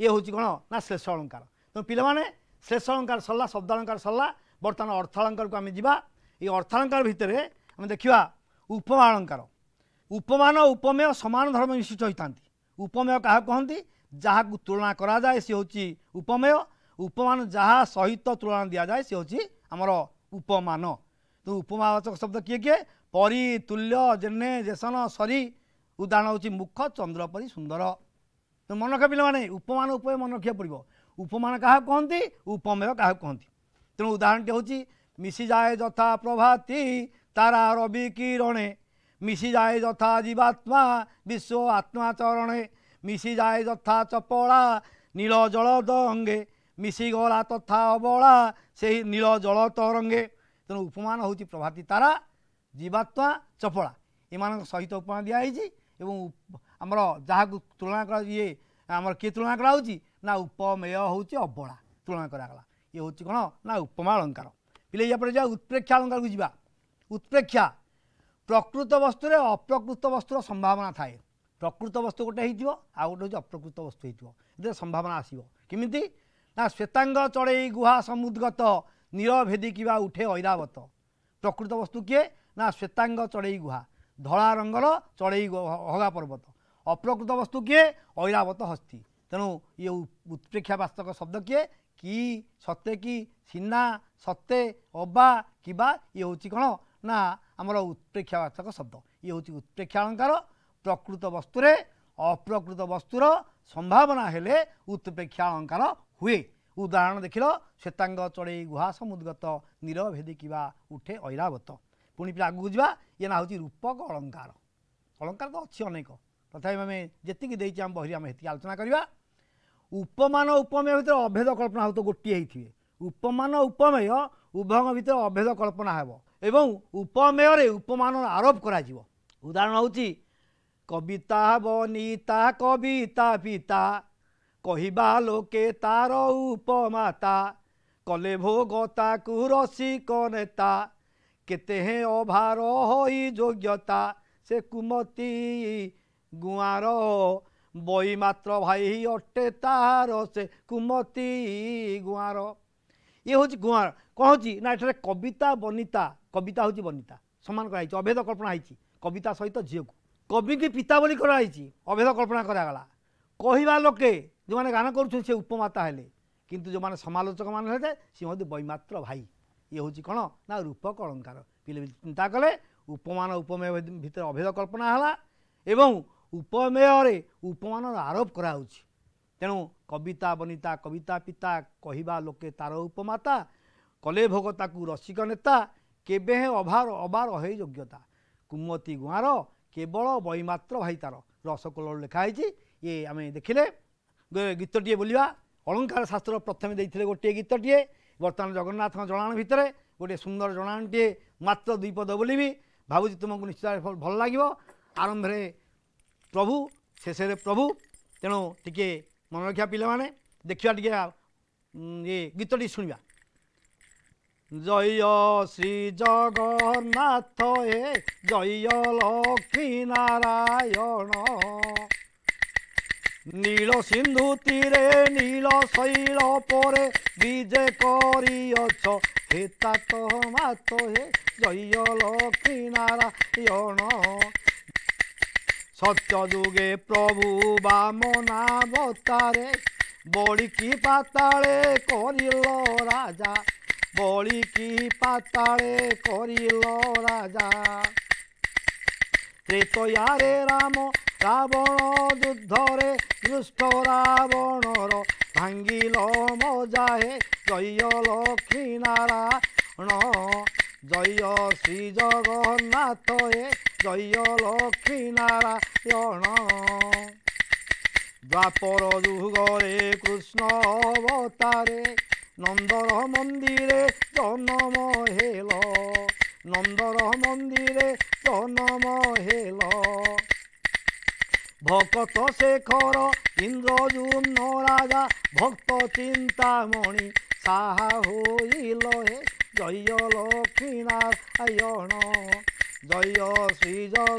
ଇଏ ହେଉଛି କ'ଣ ନା ଶ୍ଲେଷ ଅଳଙ୍କାର ତେଣୁ ପିଲାମାନେ ଶ୍ଲେଷ ଅଳଙ୍କାର ସରିଲା ଶବ୍ଦ ଅଳଙ୍କାର ସରିଲା ବର୍ତ୍ତମାନ ଅର୍ଥାଳଙ୍କାରକୁ ଆମେ ଯିବା ଏଇ ଅର୍ଥାଳଙ୍କାର ଭିତରେ ଆମେ ଦେଖିବା ଉପମା ଅଳଙ୍କାର ଉପମାନ ଉପମେୟ ସମାନ ଧର୍ମ ବିଶିଷ୍ଟ ହୋଇଥାନ୍ତି ଉପମେୟ କାହାକୁ କହନ୍ତି ଯାହାକୁ ତୁଳନା କରାଯାଏ ସେ ହେଉଛି ଉପମେୟ ଉପମାନ ଯାହା ସହିତ ତୁଳନା ଦିଆଯାଏ ସେ ହେଉଛି ଆମର ଉପମାନ ତେଣୁ ଉପମାବାଚକ ଶବ୍ଦ କିଏ କିଏ ପରି ତୁଲ୍ୟ ଜେନେ ଜେସନ ସରି ଉଦାହରଣ ହେଉଛି ମୁଖ ଚନ୍ଦ୍ର ପରି ସୁନ୍ଦର ତେଣୁ ମନେ ରଖିବା ପିଲାମାନେ ଉପମାନ ଉପରେ ମନେ ରଖିବାକୁ ପଡ଼ିବ ଉପମାନ କାହାକୁ କହନ୍ତି ଉପମେୟ କାହାକୁ କହନ୍ତି ତେଣୁ ଉଦାହରଣଟି ହେଉଛି ମିଶିଯାଏ ଯଥା ପ୍ରଭାତି ତାରା ରବି କିରଣେ मिसी जाए यथा जीवात्मा विश्व आत्मा चरणे मिसी जाए यथा चपड़ा नील जल दंगे मिशिगला तथा अबला से नील जल तरंगे ତେଣୁ ଉପମାନ ହେଉଛି ପ୍ରଭାତି ତାରା ଜୀବାତ୍ମା ଚପଳା ଏମାନଙ୍କ ସହିତ ଉପମାନ ଦିଆହେଇଛି ଏବଂ ଆମର ଯାହାକୁ ତୁଳନା କରା ଇଏ ଆମର କିଏ ତୁଳନା କରାହେଉଛି ନା ଉପମେୟ ହେଉଛି ଅବଳା ତୁଳନା କରାଗଲା ଇଏ ହେଉଛି କ'ଣ ନା ଉପମା ଅଳଙ୍କାର ପିଲେ ୟା ପରେ ଯିବା ଉତ୍ପ୍ରେକ୍ଷା ଅଳଙ୍କାରକୁ ଯିବା ଉତ୍ପ୍ରେକ୍ଷା ପ୍ରକୃତ ବସ୍ତୁରେ ଅପ୍ରକୃତ ବସ୍ତୁର ସମ୍ଭାବନା ଥାଏ ପ୍ରକୃତ ବସ୍ତୁ ଗୋଟେ ହେଇଥିବ ଆଉ ଗୋଟେ ହେଉଛି ଅପ୍ରକୃତ ବସ୍ତୁ ହେଇଥିବ ଏଥିରେ ସମ୍ଭାବନା ଆସିବ କେମିତି ନା ଶ୍ୱେତାଙ୍ଗ ଚଢ଼େଇ ଗୁହା ସମୁଦ୍ଗତ ନୀର କିବା ଉଠେ ଐରାବତ ପ୍ରକୃତ ବସ୍ତୁ କିଏ ନା ଶ୍ୱେତାଙ୍ଗ ଚଢ଼େଇ ଗୁହା ଧଳା ରଙ୍ଗର ଚଢ଼େଇ ଅହଗା ପର୍ବତ ଅପ୍ରକୃତ ବସ୍ତୁ କିଏ ଐରାବତ ହସ୍ତି ତେଣୁ ଇଏ ଉତ୍ପ୍ରେକ୍ଷା ବାସ୍ତକ ଶବ୍ଦ କିଏ କି ସତେ କି ସିନା ସତେ ଅବା କିବା ଇଏ ହେଉଛି କ'ଣ ନା ଆମର ଉତ୍ପ୍ରେକ୍ଷାବାଚକ ଶବ୍ଦ ଇଏ ହେଉଛି ଉତ୍ପ୍ରେକ୍ଷାଳଙ୍କାର ପ୍ରକୃତ ବସ୍ତୁରେ ଅପ୍ରକୃତ ବସ୍ତୁର ସମ୍ଭାବନା ହେଲେ ଉତ୍ପ୍ରେକ୍ଷାଳଙ୍କାର ହୁଏ ଉଦାହରଣ ଦେଖିଲ ଶ୍ୱେତାଙ୍ଗ ଚଢ଼େଇ ଗୁହା ସମୁଦ୍ଗତ ନୀରଭେଦି କିବା ଉଠେ ଐରାବତ ପୁଣି ପିଲା ଆଗକୁ ଯିବା ଇଏ ନା ହେଉଛି ରୂପକ ଅଳଙ୍କାର ଅଳଙ୍କାର ତ ଅଛି ଅନେକ ତଥାପି ଆମେ ଯେତିକି ଦେଇଛେ ଆମ ବହିରେ ଆମେ ସେତିକି ଆଲୋଚନା କରିବା ଉପମାନ ଉପମେୟ ଭିତରେ ଅଭେଦ କଳ୍ପନା ହଉ ତ ଗୋଟିଏ ହେଇଥିବେ ଉପମାନ ଉପମେୟ ଉଭୟଙ୍କ ଭିତରେ ଅଭେଦ କଳ୍ପନା ହେବ ଏବଂ ଉପମେୟରେ ଉପମାନ ଆରୋପ କରାଯିବ ଉଦାହରଣ ହେଉଛି କବିତା ବନିତା କବିତା ପିତା କହିବା ଲୋକେ ତାର ଉପମାତା କଲେ ଭୋଗ ତାକୁ ରସିକ ନେତା କେତେ ହେଁ ଅଭାର ହୋଇ ଯୋଗ୍ୟତା ସେ କୁମତି ଗୁଆଁର ବହି ମାତ୍ର ଭାଇ ଅଟେ ତାହାର ସେ କୁମତି ଗୁଆଁର ଇଏ ହେଉଛି ଗୁଆଁର କ'ଣ ହେଉଛି ନା ଏଠାରେ କବିତା ବନିତା କବିତା ହେଉଛି ବନିତା ସମାନ କରାହେଇଛି ଅଭେଦ କଳ୍ପନା ହେଇଛି କବିତା ସହିତ ଝିଅକୁ କବିକି ପିତା ବୋଲି କରାହେଇଛି ଅଭେଦ କଳ୍ପନା କରାଗଲା କହିବା ଲୋକେ ଯେଉଁମାନେ ଗାନ କରୁଛନ୍ତି ସେ ଉପମାତା ହେଲେ କିନ୍ତୁ ଯେଉଁମାନେ ସମାଲୋଚକମାନେ ହେଲେ ସିଏ ହୁଅନ୍ତି ବୈମାତ୍ର ଭାଇ ଇଏ ହେଉଛି କ'ଣ ନା ରୂପକ ଅଳଙ୍କାର ପିଲାପିଲି ଚିନ୍ତା କଲେ ଉପମାନ ଉପମେୟ ଭିତରେ ଅଭେଦ କଳ୍ପନା ହେଲା ଏବଂ ଉପମେୟରେ ଉପମାନର ଆରୋପ କରାହେଉଛି ତେଣୁ କବିତା ବନିତା କବିତା ପିତା କହିବା ଲୋକେ ତାର ଉପମାତା କଲେ ଭୋଗ ତାକୁ ରସିକ ନେତା କେବେ ହେଁ ଅଭାର ଅବା ରହେ ଯୋଗ୍ୟତା କୁମତି ଗୁଆଁର କେବଳ ବଇମାତ୍ର ଭାଇ ତାର ରସକୋଳରେ ଲେଖା ହେଇଛି ଇଏ ଆମେ ଦେଖିଲେ ଗୀତଟିଏ ବୋଲିବା ଅଳଙ୍କାର ଶାସ୍ତ୍ର ପ୍ରଥମେ ଦେଇଥିଲେ ଗୋଟିଏ ଗୀତଟିଏ ବର୍ତ୍ତମାନ ଜଗନ୍ନାଥଙ୍କ ଜଣାଣ ଭିତରେ ଗୋଟିଏ ସୁନ୍ଦର ଜଣାଣଟିଏ ମାତ୍ର ଦୁଇ ପଦ ବୋଲିବି ଭାବୁଛି ତୁମକୁ ନିଶ୍ଚିତ ଭଲ ଲାଗିବ ଆରମ୍ଭରେ ପ୍ରଭୁ ଶେଷରେ ପ୍ରଭୁ ତେଣୁ ଟିକିଏ ମନେ ରଖିବା ପିଲାମାନେ ଦେଖିବା ଟିକିଏ ଇଏ ଗୀତଟି ଶୁଣିବା জয় শ্রী জগন্নাথ হে জয় লক্ষ্মী নারায়ণ নীল সিন্ধু তীরে নীল শৈল পরে বিজে করিয়ছ হে তাত মাত হে জয় লক্ষ্মী নারায়ণ সত্য যুগে প্রভু বামনাবতারে বড়ি কি পাতাড়ে করিল রাজা বলিকি পাতাৰে কৰিল ৰাজা ত্ৰেতয়াৰে ৰাম ৰাৱণ যুদ্ধৰে দুষ্ট ৰাৱণৰ ভাঙিল মজাহে জয় লক্ষ্মী নাৰায়ণ জয় শ্ৰী জগন্নাথয়ে জয় লক্ষ্মী নাৰায়ণ দ্বাপৰ যুগৰে কৃষ্ণ অৱতাৰে নন্দৰ মন্দিৰে জনম হেল নন্দৰ মন্দিৰে জনম হেল ভকত শেখৰ ইন্দ্ৰজুন ৰাজা ভক্ত চিন্তামণি চাহা হৈ লয় জয় লক্ষ্মীনাৰায়ণ জয় হে জয়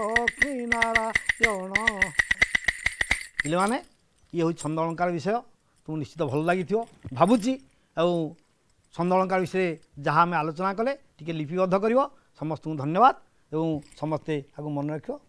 লক্ষ্মী নাৰায়ণ বুলি মানে ই হ'ল চন্দ্ৰ অলংকাৰ বিষয় ଆପଣଙ୍କୁ ନିଶ୍ଚିତ ଭଲ ଲାଗିଥିବ ଭାବୁଛି ଆଉ ସନ୍ଦଳଙ୍କା ବିଷୟରେ ଯାହା ଆମେ ଆଲୋଚନା କଲେ ଟିକେ ଲିପିବଦ୍ଧ କରିବ ସମସ୍ତଙ୍କୁ ଧନ୍ୟବାଦ ଏବଂ ସମସ୍ତେ ଆକୁ ମନେ ରଖିବ